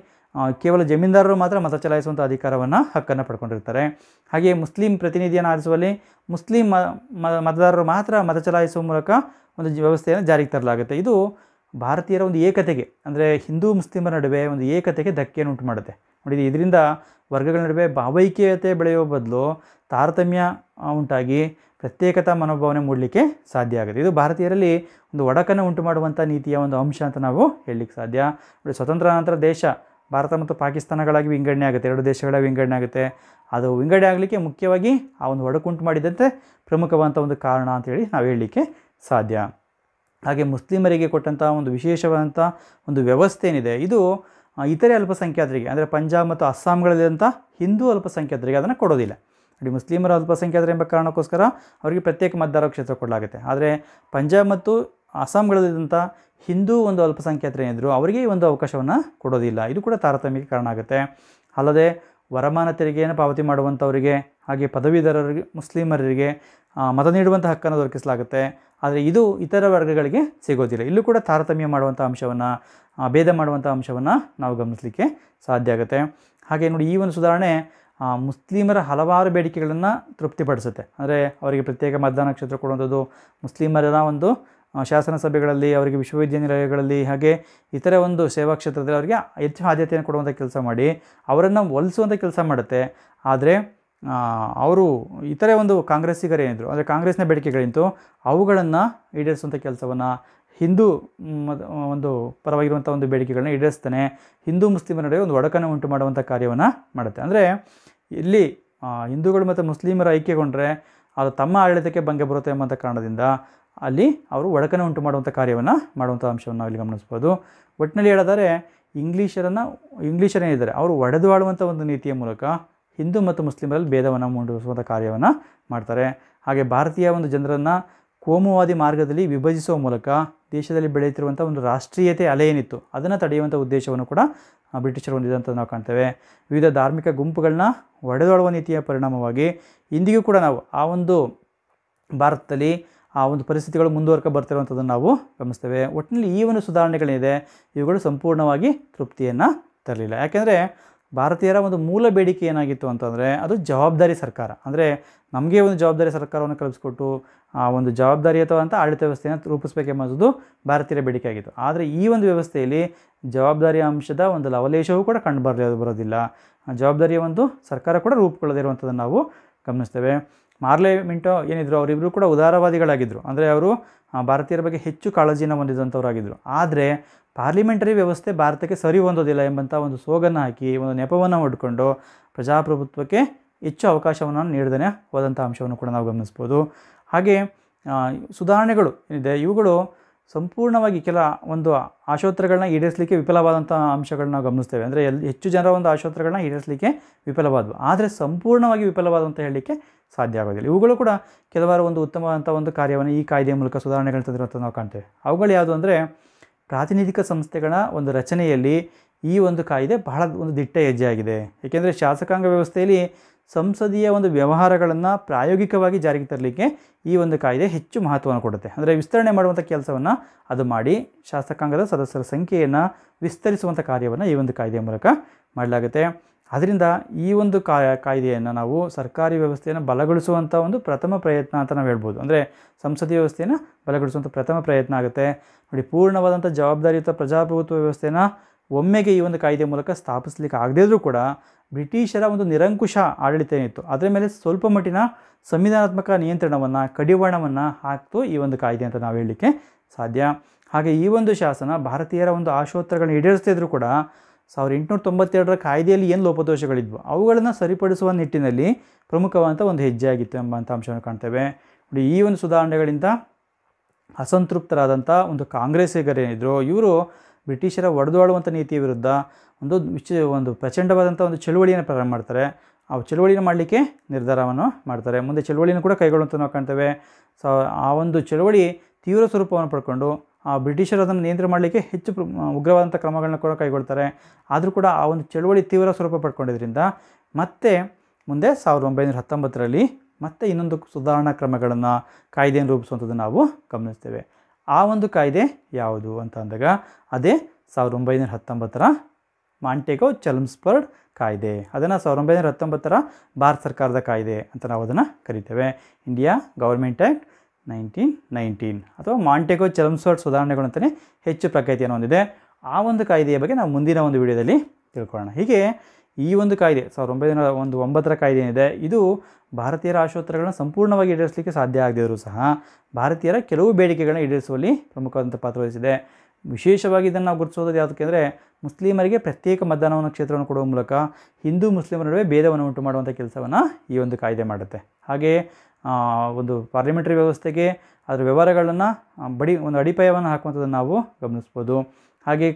ಕೇವಲ ಜಮೀನ್ದಾರರು ಮಾತ್ರ ಮತ ಚಲಾಯಿಸುವಂಥ ಅಧಿಕಾರವನ್ನು ಹಕ್ಕನ್ನು ಪಡ್ಕೊಂಡಿರ್ತಾರೆ ಹಾಗೆಯೇ ಮುಸ್ಲಿಂ ಪ್ರತಿನಿಧಿಯನ್ನು ಆರಿಸುವಲ್ಲಿ ಮುಸ್ಲಿಂ ಮತದಾರರು ಮಾತ್ರ ಮತ ಚಲಾಯಿಸುವ ಮೂಲಕ ಒಂದು ವ್ಯವಸ್ಥೆಯನ್ನು ಜಾರಿಗೆ ತರಲಾಗುತ್ತೆ ಇದು ಭಾರತೀಯರ ಒಂದು ಏಕತೆಗೆ ಅಂದರೆ ಹಿಂದೂ ಮುಸ್ಲಿಮರ ನಡುವೆ ಒಂದು ಏಕತೆಗೆ ಧಕ್ಕೆಯನ್ನು ಉಂಟು ಮಾಡುತ್ತೆ ನೋಡಿ ಇದರಿಂದ ವರ್ಗಗಳ ನಡುವೆ ಭಾವೈಕ್ಯತೆ ಬೆಳೆಯುವ ಬದಲು ತಾರತಮ್ಯ ಉಂಟಾಗಿ ಪ್ರತ್ಯೇಕತಾ ಮನೋಭಾವನೆ ಮೂಡಲಿಕ್ಕೆ ಸಾಧ್ಯ ಆಗುತ್ತೆ ಇದು ಭಾರತೀಯರಲ್ಲಿ ಒಂದು ಒಡಕನ್ನು ಉಂಟು ಮಾಡುವಂಥ ನೀತಿಯ ಒಂದು ಅಂಶ ಅಂತ ನಾವು ಹೇಳಲಿಕ್ಕೆ ಸಾಧ್ಯ ನೋಡಿ ಸ್ವತಂತ್ರ ನಂತರ ದೇಶ ಭಾರತ ಮತ್ತು ಪಾಕಿಸ್ತಾನಗಳಾಗಿ ವಿಂಗಡಣೆ ಆಗುತ್ತೆ ಎರಡು ದೇಶಗಳ ವಿಂಗಡಣೆ ಆಗುತ್ತೆ ಅದು ವಿಂಗಡಣೆ ಆಗಲಿಕ್ಕೆ ಮುಖ್ಯವಾಗಿ ಆ ಒಂದು ಒಡಕುಂಟು ಮಾಡಿದಂತೆ ಪ್ರಮುಖವಾದಂಥ ಒಂದು ಕಾರಣ ಅಂತೇಳಿ ನಾವು ಹೇಳಲಿಕ್ಕೆ ಸಾಧ್ಯ ಹಾಗೆ ಮುಸ್ಲಿಮರಿಗೆ ಕೊಟ್ಟಂಥ ಒಂದು ವಿಶೇಷವಾದಂಥ ಒಂದು ವ್ಯವಸ್ಥೆ ಏನಿದೆ ಇದು ಇತರೆ ಅಲ್ಪಸಂಖ್ಯಾತರಿಗೆ ಅಂದರೆ ಪಂಜಾಬ್ ಮತ್ತು ಅಸ್ಸಾಂಗಳಲ್ಲಿದ್ದಂಥ ಹಿಂದೂ ಅಲ್ಪಸಂಖ್ಯಾತರಿಗೆ ಅದನ್ನು ಕೊಡೋದಿಲ್ಲ ನೋಡಿ ಮುಸ್ಲಿಮರ ಅಲ್ಪಸಂಖ್ಯಾತರು ಎಂಬ ಕಾರಣಕ್ಕೋಸ್ಕರ ಅವರಿಗೆ ಪ್ರತ್ಯೇಕ ಮತದಾರ ಕ್ಷೇತ್ರ ಕೊಡಲಾಗುತ್ತೆ ಆದರೆ ಪಂಜಾಬ್ ಮತ್ತು ಅಸ್ಸಾಂಗಳಲ್ಲಿದ್ದಂಥ ಹಿಂದೂ ಒಂದು ಅಲ್ಪಸಂಖ್ಯಾತರು ಏನಿದ್ರು ಅವರಿಗೆ ಈ ಒಂದು ಅವಕಾಶವನ್ನು ಕೊಡೋದಿಲ್ಲ ಇದು ಕೂಡ ತಾರತಮ್ಯಕ್ಕೆ ಕಾರಣ ಆಗುತ್ತೆ ಅಲ್ಲದೆ ವರಮಾನ ತೆರಿಗೆಯನ್ನು ಪಾವತಿ ಮಾಡುವಂಥವರಿಗೆ ಹಾಗೆ ಪದವೀಧರರಿಗೆ ಮುಸ್ಲಿಮರಿಗೆ ಮತ ನೀಡುವಂಥ ಹಕ್ಕನ್ನು ದೊರಕಿಸಲಾಗುತ್ತೆ ಆದರೆ ಇದು ಇತರ ವರ್ಗಗಳಿಗೆ ಸಿಗೋದಿಲ್ಲ ಇಲ್ಲೂ ಕೂಡ ತಾರತಮ್ಯ ಮಾಡುವಂಥ ಅಂಶವನ್ನು ಭೇದ ಮಾಡುವಂಥ ಅಂಶವನ್ನು ನಾವು ಗಮನಿಸಲಿಕ್ಕೆ ಸಾಧ್ಯ ಆಗುತ್ತೆ ಹಾಗೆ ನೋಡಿ ಈ ಒಂದು ಸುಧಾರಣೆ ಮುಸ್ಲಿಮರ ಹಲವಾರು ಬೇಡಿಕೆಗಳನ್ನು ತೃಪ್ತಿಪಡಿಸುತ್ತೆ ಅಂದರೆ ಅವರಿಗೆ ಪ್ರತ್ಯೇಕ ಮತದಾನ ಕ್ಷೇತ್ರ ಕೊಡುವಂಥದ್ದು ಮುಸ್ಲಿಮರ ಒಂದು ಶಾಸನ ಸಭೆಗಳಲ್ಲಿ ಅವರಿಗೆ ವಿಶ್ವವಿದ್ಯಾನಿಲಯಗಳಲ್ಲಿ ಹಾಗೆ ಇತರ ಒಂದು ಸೇವಾ ಕ್ಷೇತ್ರದಲ್ಲಿ ಅವರಿಗೆ ಹೆಚ್ಚು ಆದ್ಯತೆಯನ್ನು ಕೊಡುವಂಥ ಕೆಲಸ ಮಾಡಿ ಅವರನ್ನು ಒಲಿಸುವಂಥ ಕೆಲಸ ಮಾಡುತ್ತೆ ಆದರೆ ಅವರು ಇತರೆ ಒಂದು ಕಾಂಗ್ರೆಸ್ಸಿಗರು ಏನಿದ್ರು ಅಂದರೆ ಕಾಂಗ್ರೆಸ್ನ ಬೇಡಿಕೆಗಳಿಂತು ಅವುಗಳನ್ನು ಈಡೇರಿಸುವಂಥ ಕೆಲಸವನ್ನು ಹಿಂದೂ ಒಂದು ಪರವಾಗಿರುವಂಥ ಒಂದು ಬೇಡಿಕೆಗಳನ್ನ ಈಡೇರಿಸ್ತಾನೆ ಹಿಂದೂ ಮುಸ್ಲಿಮರ ನಡುವೆ ಒಂದು ಒಡಕನ್ನು ಉಂಟು ಮಾಡುವಂಥ ಕಾರ್ಯವನ್ನು ಮಾಡುತ್ತೆ ಅಂದರೆ ಇಲ್ಲಿ ಹಿಂದೂಗಳು ಮತ್ತು ಮುಸ್ಲಿಮರ ಐಕ್ಯಗೊಂಡ್ರೆ ಅದು ತಮ್ಮ ಆಡಳಿತಕ್ಕೆ ಭಂಗ ಬರುತ್ತೆ ಎಂಬಂಥ ಕಾರಣದಿಂದ ಅಲ್ಲಿ ಅವರು ಒಡಕನ ಉಂಟು ಮಾಡುವಂಥ ಕಾರ್ಯವನ್ನು ಮಾಡುವಂಥ ಅಂಶವನ್ನು ನಾವು ಇಲ್ಲಿ ಗಮನಿಸ್ಬೋದು ಒಟ್ಟಿನಲ್ಲಿ ಹೇಳಿದರೆ ಇಂಗ್ಲೀಷರನ್ನು ಇಂಗ್ಲೀಷರೇನಿದ್ದಾರೆ ಅವರು ಒಡೆದು ಆಳುವಂಥ ಒಂದು ನೀತಿಯ ಮೂಲಕ ಹಿಂದೂ ಮತ್ತು ಮುಸ್ಲಿಮರಲ್ಲಿ ಭೇದವನ್ನು ಮೂಡಿಸುವಂಥ ಕಾರ್ಯವನ್ನು ಮಾಡ್ತಾರೆ ಹಾಗೆ ಭಾರತೀಯ ಒಂದು ಜನರನ್ನು ಕೋಮುವಾದಿ ಮಾರ್ಗದಲ್ಲಿ ವಿಭಜಿಸುವ ಮೂಲಕ ದೇಶದಲ್ಲಿ ಬೆಳೆಯುತ್ತಿರುವಂಥ ಒಂದು ರಾಷ್ಟ್ರೀಯತೆ ಅಲೆ ಏನಿತ್ತು ಅದನ್ನು ತಡೆಯುವಂಥ ಉದ್ದೇಶವನ್ನು ಕೂಡ ಬ್ರಿಟಿಷರು ಅಂತ ನಾವು ಕಾಣ್ತೇವೆ ವಿವಿಧ ಧಾರ್ಮಿಕ ಗುಂಪುಗಳನ್ನ ಒಡೆದೊಳುವ ನೀತಿಯ ಪರಿಣಾಮವಾಗಿ ಇಂದಿಗೂ ಕೂಡ ನಾವು ಆ ಒಂದು ಭಾರತದಲ್ಲಿ ಆ ಒಂದು ಪರಿಸ್ಥಿತಿಗಳು ಮುಂದುವರ್ಕ ಬರ್ತಿರುವಂಥದ್ದನ್ನು ನಾವು ಗಮನಿಸ್ತೇವೆ ಒಟ್ಟಿನಲ್ಲಿ ಈ ಒಂದು ಸುಧಾರಣೆಗಳೇನಿದೆ ಇವುಗಳು ಸಂಪೂರ್ಣವಾಗಿ ತೃಪ್ತಿಯನ್ನು ತರಲಿಲ್ಲ ಯಾಕೆಂದರೆ ಭಾರತೀಯರ ಒಂದು ಮೂಲ ಬೇಡಿಕೆ ಏನಾಗಿತ್ತು ಅಂತಂದರೆ ಅದು ಜವಾಬ್ದಾರಿ ಸರ್ಕಾರ ಅಂದರೆ ನಮಗೆ ಒಂದು ಜವಾಬ್ದಾರಿ ಸರ್ಕಾರವನ್ನು ಕಲಿಸ್ಕೊಟ್ಟು ಆ ಒಂದು ಅಂತ ಆಡಳಿತ ವ್ಯವಸ್ಥೆಯನ್ನು ರೂಪಿಸಬೇಕೆಂಬುದು ಭಾರತೀಯರ ಬೇಡಿಕೆ ಆಗಿತ್ತು ಆದರೆ ಈ ಒಂದು ವ್ಯವಸ್ಥೆಯಲ್ಲಿ ಜವಾಬ್ದಾರಿ ಅಂಶದ ಒಂದು ಲವಲೇಶವೂ ಕೂಡ ಕಂಡು ಅದು ಬರೋದಿಲ್ಲ ಜವಾಬ್ದಾರಿಯ ಒಂದು ಸರ್ಕಾರ ಕೂಡ ರೂಪುಗೊಳ್ಳದೇ ನಾವು ಗಮನಿಸ್ತೇವೆ ಮಾರ್ಲೆ ಮಿಂಟೋ ಏನಿದ್ರು ಅವರಿಬ್ಬರು ಕೂಡ ಉದಾರವಾದಿಗಳಾಗಿದ್ದರು ಅಂದರೆ ಅವರು ಭಾರತೀಯರ ಬಗ್ಗೆ ಹೆಚ್ಚು ಕಾಳಜಿನ ಹೊಂದಿದಂಥವರಾಗಿದ್ದರು ಆದರೆ ಪಾರ್ಲಿಮೆಂಟರಿ ವ್ಯವಸ್ಥೆ ಭಾರತಕ್ಕೆ ಸರಿ ಹೊಂದೋದಿಲ್ಲ ಎಂಬಂಥ ಒಂದು ಸೋಗನ್ನು ಹಾಕಿ ಒಂದು ನೆಪವನ್ನು ಹೊಡ್ಕೊಂಡು ಪ್ರಜಾಪ್ರಭುತ್ವಕ್ಕೆ ಹೆಚ್ಚು ಅವಕಾಶವನ್ನು ನೀಡದೇ ಹೋದಂಥ ಅಂಶವನ್ನು ಕೂಡ ನಾವು ಗಮನಿಸ್ಬೋದು ಹಾಗೆ ಸುಧಾರಣೆಗಳು ಏನಿದೆ ಇವುಗಳು ಸಂಪೂರ್ಣವಾಗಿ ಕೆಲ ಒಂದು ಆಶೋತ್ತರಗಳನ್ನ ಈಡೇರಿಸಲಿಕ್ಕೆ ವಿಫಲವಾದಂಥ ಅಂಶಗಳನ್ನ ನಾವು ಗಮನಿಸ್ತೇವೆ ಅಂದರೆ ಎಲ್ಲಿ ಹೆಚ್ಚು ಜನರ ಒಂದು ಆಶೋತ್ತರಗಳನ್ನ ಈಡೇರಿಸಲಿಕ್ಕೆ ವಿಫಲವಾದವು ಆದರೆ ಸಂಪೂರ್ಣವಾಗಿ ವಿಫಲವಾದಂಥ ಹೇಳಲಿಕ್ಕೆ ಸಾಧ್ಯ ಆಗೋದಿಲ್ಲ ಇವುಗಳು ಕೂಡ ಕೆಲವಾರು ಒಂದು ಉತ್ತಮವಾದಂಥ ಒಂದು ಕಾರ್ಯವನ್ನು ಈ ಕಾಯ್ದೆಯ ಮೂಲಕ ಸುಧಾರಣೆಗಳು ತಂದಿರುವಂಥ ನಾವು ಕಾಣ್ತೇವೆ ಅವುಗಳು ಯಾವುದು ಅಂದರೆ ಪ್ರಾತಿನಿಧಿಕ ಸಂಸ್ಥೆಗಳ ಒಂದು ರಚನೆಯಲ್ಲಿ ಈ ಒಂದು ಕಾಯ್ದೆ ಬಹಳ ಒಂದು ದಿಟ್ಟ ಹೆಜ್ಜೆಯಾಗಿದೆ ಏಕೆಂದರೆ ಶಾಸಕಾಂಗ ವ್ಯವಸ್ಥೆಯಲ್ಲಿ ಸಂಸದೀಯ ಒಂದು ವ್ಯವಹಾರಗಳನ್ನು ಪ್ರಾಯೋಗಿಕವಾಗಿ ಜಾರಿಗೆ ತರಲಿಕ್ಕೆ ಈ ಒಂದು ಕಾಯ್ದೆ ಹೆಚ್ಚು ಮಹತ್ವವನ್ನು ಕೊಡುತ್ತೆ ಅಂದರೆ ವಿಸ್ತರಣೆ ಮಾಡುವಂಥ ಕೆಲಸವನ್ನು ಅದು ಮಾಡಿ ಶಾಸಕಾಂಗದ ಸದಸ್ಯರ ಸಂಖ್ಯೆಯನ್ನು ವಿಸ್ತರಿಸುವಂಥ ಕಾರ್ಯವನ್ನು ಈ ಒಂದು ಕಾಯ್ದೆಯ ಮೂಲಕ ಮಾಡಲಾಗುತ್ತೆ ಅದರಿಂದ ಈ ಒಂದು ಕಾಯ್ದೆಯನ್ನು ನಾವು ಸರ್ಕಾರಿ ವ್ಯವಸ್ಥೆಯನ್ನು ಬಲಗೊಳಿಸುವಂಥ ಒಂದು ಪ್ರಥಮ ಪ್ರಯತ್ನ ಅಂತ ನಾವು ಹೇಳ್ಬೋದು ಅಂದರೆ ಸಂಸದೀಯ ವ್ಯವಸ್ಥೆಯನ್ನು ಬಲಗೊಳಿಸುವಂಥ ಪ್ರಥಮ ಪ್ರಯತ್ನ ಆಗುತ್ತೆ ನೋಡಿ ಪೂರ್ಣವಾದಂಥ ಜವಾಬ್ದಾರಿಯುತ ಪ್ರಜಾಪ್ರಭುತ್ವ ವ್ಯವಸ್ಥೆನ ಒಮ್ಮೆಗೆ ಈ ಒಂದು ಕಾಯ್ದೆ ಮೂಲಕ ಸ್ಥಾಪಿಸಲಿಕ್ಕೆ ಆಗದೇ ಇದ್ರೂ ಕೂಡ ಬ್ರಿಟಿಷರ ಒಂದು ನಿರಂಕುಶ ಆಡಳಿತ ಏನಿತ್ತು ಅದರ ಮೇಲೆ ಸ್ವಲ್ಪ ಮಟ್ಟಿನ ಸಂವಿಧಾನಾತ್ಮಕ ನಿಯಂತ್ರಣವನ್ನು ಕಡಿವಾಣವನ್ನು ಹಾಕ್ತು ಈ ಒಂದು ಕಾಯ್ದೆ ಅಂತ ನಾವು ಹೇಳಲಿಕ್ಕೆ ಸಾಧ್ಯ ಹಾಗೆ ಈ ಒಂದು ಶಾಸನ ಭಾರತೀಯರ ಒಂದು ಆಶೋತ್ತರಗಳನ್ನ ಈಡೇರಿಸ್ತಿದ್ರು ಕೂಡ ಸಾವಿರದ ಎಂಟುನೂರ ತೊಂಬತ್ತೆರಡರ ಕಾಯ್ದೆಯಲ್ಲಿ ಏನು ಲೋಪದೋಷಗಳಿದ್ವು ಅವುಗಳನ್ನು ಸರಿಪಡಿಸುವ ನಿಟ್ಟಿನಲ್ಲಿ ಪ್ರಮುಖವಾದಂಥ ಒಂದು ಹೆಜ್ಜೆ ಆಗಿತ್ತು ಎಂಬಂಥ ಅಂಶವನ್ನು ಕಾಣ್ತೇವೆ ನೋಡಿ ಈ ಒಂದು ಸುಧಾರಣೆಗಳಿಂದ ಅಸಂತೃಪ್ತರಾದಂಥ ಒಂದು ಕಾಂಗ್ರೆಸ್ಸಿಗರೇನಿದ್ರು ಇವರು ಬ್ರಿಟಿಷರ ಒಡೆದಾಡುವಂಥ ನೀತಿ ವಿರುದ್ಧ ಒಂದು ವಿಚ ಒಂದು ಪ್ರಚಂಡವಾದಂಥ ಒಂದು ಚಳುವಳಿಯನ್ನು ಪ್ರಾರಂಭ ಮಾಡ್ತಾರೆ ಆ ಚಳುವಳಿನ ಮಾಡಲಿಕ್ಕೆ ನಿರ್ಧಾರವನ್ನು ಮಾಡ್ತಾರೆ ಮುಂದೆ ಚಳುವಳಿಯನ್ನು ಕೂಡ ಕೈಗೊಳ್ಳುವಂಥ ನಾವು ಕಾಣ್ತೇವೆ ಸೊ ಆ ಒಂದು ಚಳುವಳಿ ತೀವ್ರ ಸ್ವರೂಪವನ್ನು ಪಡ್ಕೊಂಡು ಆ ಬ್ರಿಟಿಷರು ಅದನ್ನು ನಿಯಂತ್ರಣ ಮಾಡಲಿಕ್ಕೆ ಹೆಚ್ಚು ಉಗ್ರವಾದಂಥ ಕ್ರಮಗಳನ್ನ ಕೂಡ ಕೈಗೊಳ್ತಾರೆ ಆದರೂ ಕೂಡ ಆ ಒಂದು ಚಳುವಳಿ ತೀವ್ರ ಸ್ವರೂಪ ಪಡ್ಕೊಂಡಿದ್ದರಿಂದ ಮತ್ತೆ ಮುಂದೆ ಸಾವಿರದ ಒಂಬೈನೂರ ಹತ್ತೊಂಬತ್ತರಲ್ಲಿ ಮತ್ತು ಇನ್ನೊಂದು ಸುಧಾರಣಾ ಕ್ರಮಗಳನ್ನು ಕಾಯ್ದೆಯನ್ನು ರೂಪಿಸುವಂಥದ್ದು ನಾವು ಗಮನಿಸ್ತೇವೆ ಆ ಒಂದು ಕಾಯ್ದೆ ಯಾವುದು ಅಂತ ಅಂದಾಗ ಅದೇ ಸಾವಿರದ ಒಂಬೈನೂರ ಹತ್ತೊಂಬತ್ತರ ಮಾಂಟೆಗೋ ಚಲಮ್ಸ್ಪರ್ಡ್ ಕಾಯ್ದೆ ಅದನ್ನು ಸಾವಿರದ ಒಂಬೈನೂರ ಹತ್ತೊಂಬತ್ತರ ಭಾರತ ಸರ್ಕಾರದ ಕಾಯ್ದೆ ಅಂತ ನಾವು ಅದನ್ನು ಕರಿತೇವೆ India government act nineteen nineteen ಅಥವಾ ಮಾಂಟೆಗೋ ಚಲಮ್ಸ್ಪರ್ಡ್ ಸುಧಾರಣೆಗಳು ಅಂತಲೇ ಹೆಚ್ಚು ಪ್ರಖ್ಯಾತಿಯನ್ನು ಹೊಂದಿದೆ ಆ ಒಂದು ಕಾಯ್ದೆಯ ಬಗ್ಗೆ ನಾವು ಮುಂದಿನ ಒಂದು ವಿಡಿಯೋದಲ್ಲಿ ತಿಳ್ಕೊಳ್ಳೋಣ ಹೀಗೆ ಈ ಒಂದು ಕಾಯ್ದೆ ಸಾವಿರದ ಒಂಬೈನೂರ ಒಂದು ಒಂಬತ್ತರ ಕಾಯ್ದೆ ಏನಿದೆ ಇದು ಭಾರತೀಯರ ಆಶೋತ್ತರಗಳನ್ನು ಸಂಪೂರ್ಣವಾಗಿ ಈಡೇರಿಸಲಿಕ್ಕೆ ಸಾಧ್ಯ ಆಗದಿದ್ದರೂ ಸಹ ಭಾರತೀಯರ ಕೆಲವು ಬೇಡಿಕೆಗಳನ್ನ ಈಡೇರಿಸುವಲ್ಲಿ ಪ್ರಮುಖವಾದಂಥ ಪಾತ್ರ ವಹಿಸಿದೆ ವಿಶೇಷವಾಗಿ ಇದನ್ನು ನಾವು ಗುರುತಿಸೋದು ಯಾವುದಕ್ಕೆ ಅಂದರೆ ಮುಸ್ಲಿಮರಿಗೆ ಪ್ರತ್ಯೇಕ ಮತದಾನವನ್ನು ಕ್ಷೇತ್ರವನ್ನು ಕೊಡುವ ಮೂಲಕ ಹಿಂದೂ ಮುಸ್ಲಿಮರ ನಡುವೆ ಭೇದವನ್ನು ಉಂಟು ಮಾಡುವಂಥ ಕೆಲಸವನ್ನು ಈ ಒಂದು ಕಾಯ್ದೆ ಮಾಡುತ್ತೆ ಹಾಗೆಯೇ ಒಂದು ಪಾರ್ಲಿಮೆಂಟರಿ ವ್ಯವಸ್ಥೆಗೆ ಅದರ ವ್ಯವಹಾರಗಳನ್ನು ಬಡಿ ಒಂದು ಅಡಿಪಾಯವನ್ನು ಹಾಕುವಂಥದ್ದನ್ನು ನಾವು ಗಮನಿಸ್ಬೋದು ಹಾಗೆ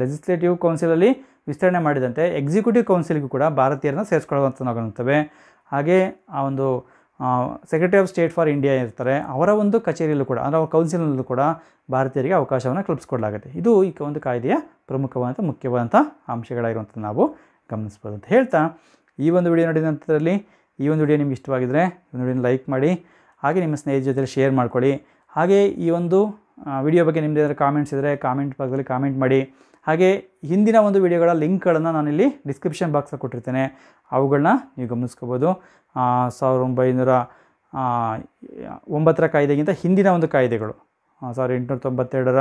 ಲೆಜಿಸ್ಲೇಟಿವ್ ಕೌನ್ಸಿಲಲ್ಲಿ ವಿಸ್ತರಣೆ ಮಾಡಿದಂತೆ ಎಕ್ಸಿಕ್ಯೂಟಿವ್ ಕೌನ್ಸಿಲ್ಗೂ ಕೂಡ ಭಾರತೀಯರನ್ನ ಸೇರಿಸ್ಕೊಳ್ಳುವಂಥದ್ದಾಗುತ್ತವೆ ಹಾಗೆ ಆ ಒಂದು secretary of state for India ಇರ್ತಾರೆ ಅವರ ಒಂದು ಕಚೇರಿಯಲ್ಲೂ ಕೂಡ ಅಂದರೆ ಅವರ ಕೌನ್ಸಿಲ್ನಲ್ಲೂ ಕೂಡ ಭಾರತೀಯರಿಗೆ ಅವಕಾಶವನ್ನು ಕಲ್ಪಿಸ್ಕೊಡಲಾಗುತ್ತೆ ಇದು ಈ ಒಂದು ಕಾಯ್ದೆಯ ಪ್ರಮುಖವಾದಂಥ ಮುಖ್ಯವಾದಂಥ ಅಂಶಗಳಾಗಿರುವಂಥ ನಾವು ಗಮನಿಸ್ಬೋದು ಅಂತ ಹೇಳ್ತಾ ಈ ಒಂದು ವಿಡಿಯೋ ನೋಡಿದ ಈ ಒಂದು ವಿಡಿಯೋ ನಿಮ್ಗೆ ಇಷ್ಟವಾಗಿದ್ದರೆ ಒಂದು ವಿಡಿಯೋನ ಲೈಕ್ ಮಾಡಿ ಹಾಗೆ ನಿಮ್ಮ ಸ್ನೇಹಿತರ ಜೊತೆ ಶೇರ್ ಮಾಡ್ಕೊಳ್ಳಿ ಹಾಗೆ ಈ ಒಂದು ವಿಡಿಯೋ ಬಗ್ಗೆ ನಿಮ್ಮದೇ ಏನಾದರೂ ಕಾಮೆಂಟ್ಸ್ ಇದ್ದರೆ ಕಾಮೆಂಟ್ ಭಾಗದಲ್ಲಿ ಕಾಮೆಂಟ್ ಮಾಡಿ ಹಾಗೆ ಹಿಂದಿನ ಒಂದು ವಿಡಿಯೋಗಳ ಲಿಂಕ್ಗಳನ್ನು ನಾನಿಲ್ಲಿ ಡಿಸ್ಕ್ರಿಪ್ಷನ್ ಬಾಕ್ಸಲ್ಲಿ ಕೊಟ್ಟಿರ್ತೇನೆ ಅವುಗಳನ್ನ ನೀವು ಗಮನಿಸ್ಕೋಬೋದು ಸಾವಿರದ ಒಂಬೈನೂರ ಒಂಬತ್ತರ ಕಾಯ್ದೆಗಿಂತ ಹಿಂದಿನ ಒಂದು ಕಾಯ್ದೆಗಳು ಸಾವಿರದ ಎಂಟುನೂರ ತೊಂಬತ್ತೆರಡರ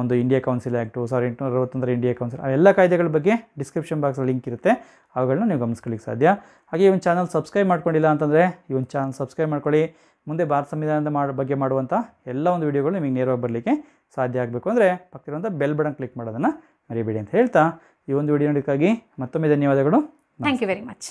ಒಂದು ಇಂಡಿಯಾ ಕೌನ್ಸಿಲ್ ಆ್ಯಕ್ಟು ಸಾವಿರದ ಎಂಟುನೂರ ಅರವತ್ತೊಂದರ ಇಂಡಿಯಾ ಕೌನ್ಸಿಲ್ ಆ ಎಲ್ಲ ಕಾಯ್ದೆಗಳ ಬಗ್ಗೆ ಡಿಸ್ಕ್ರಿಪ್ಷನ್ ಬಾಕ್ಸಲ್ಲಿ ಲಿಂಕ್ ಇರುತ್ತೆ ಅವುಗಳನ್ನ ನೀವು ಗಮನಿಸ್ಕೊಳ್ಳಿಕ್ಕೆ ಸಾಧ್ಯ ಹಾಗೆ ಈ ಒಂದು ಚಾನಲ್ ಸಬ್ಸ್ಕ್ರೈಬ್ ಮಾಡ್ಕೊಂಡಿಲ್ಲ ಅಂತಂದರೆ ಈ ಒಂದು ಚಾನಲ್ ಸಬ್ಸ್ಕ್ರೈಬ್ ಮಾಡ್ಕೊಳ್ಳಿ ಮುಂದೆ ಭಾರತ ಸಂವಿಧಾನದ ಮಾಡ ಬಗ್ಗೆ ಮಾಡುವಂಥ ಎಲ್ಲ ಒಂದು ವಿಡಿಯೋಗಳು ನಿಮಗೆ ನೇರವಾಗಿ ಬರಲಿಕ್ಕೆ ಸಾಧ್ಯ ಆಗಬೇಕು ಅಂದರೆ ಪಕ್ಕದಿರುವಂಥ ಬೆಲ್ ಬಟನ್ ಕ್ಲಿಕ್ ಮಾಡೋದನ್ನು ಮರಿಬೇಡಿ ಅಂತ ಹೇಳ್ತಾ ಈ ಒಂದು ವಿಡಿಯೋಕ್ಕಾಗಿ ಮತ್ತೊಮ್ಮೆ ಧನ್ಯವಾದಗಳು ಥ್ಯಾಂಕ್ ಯು ವೆರಿ ಮಚ್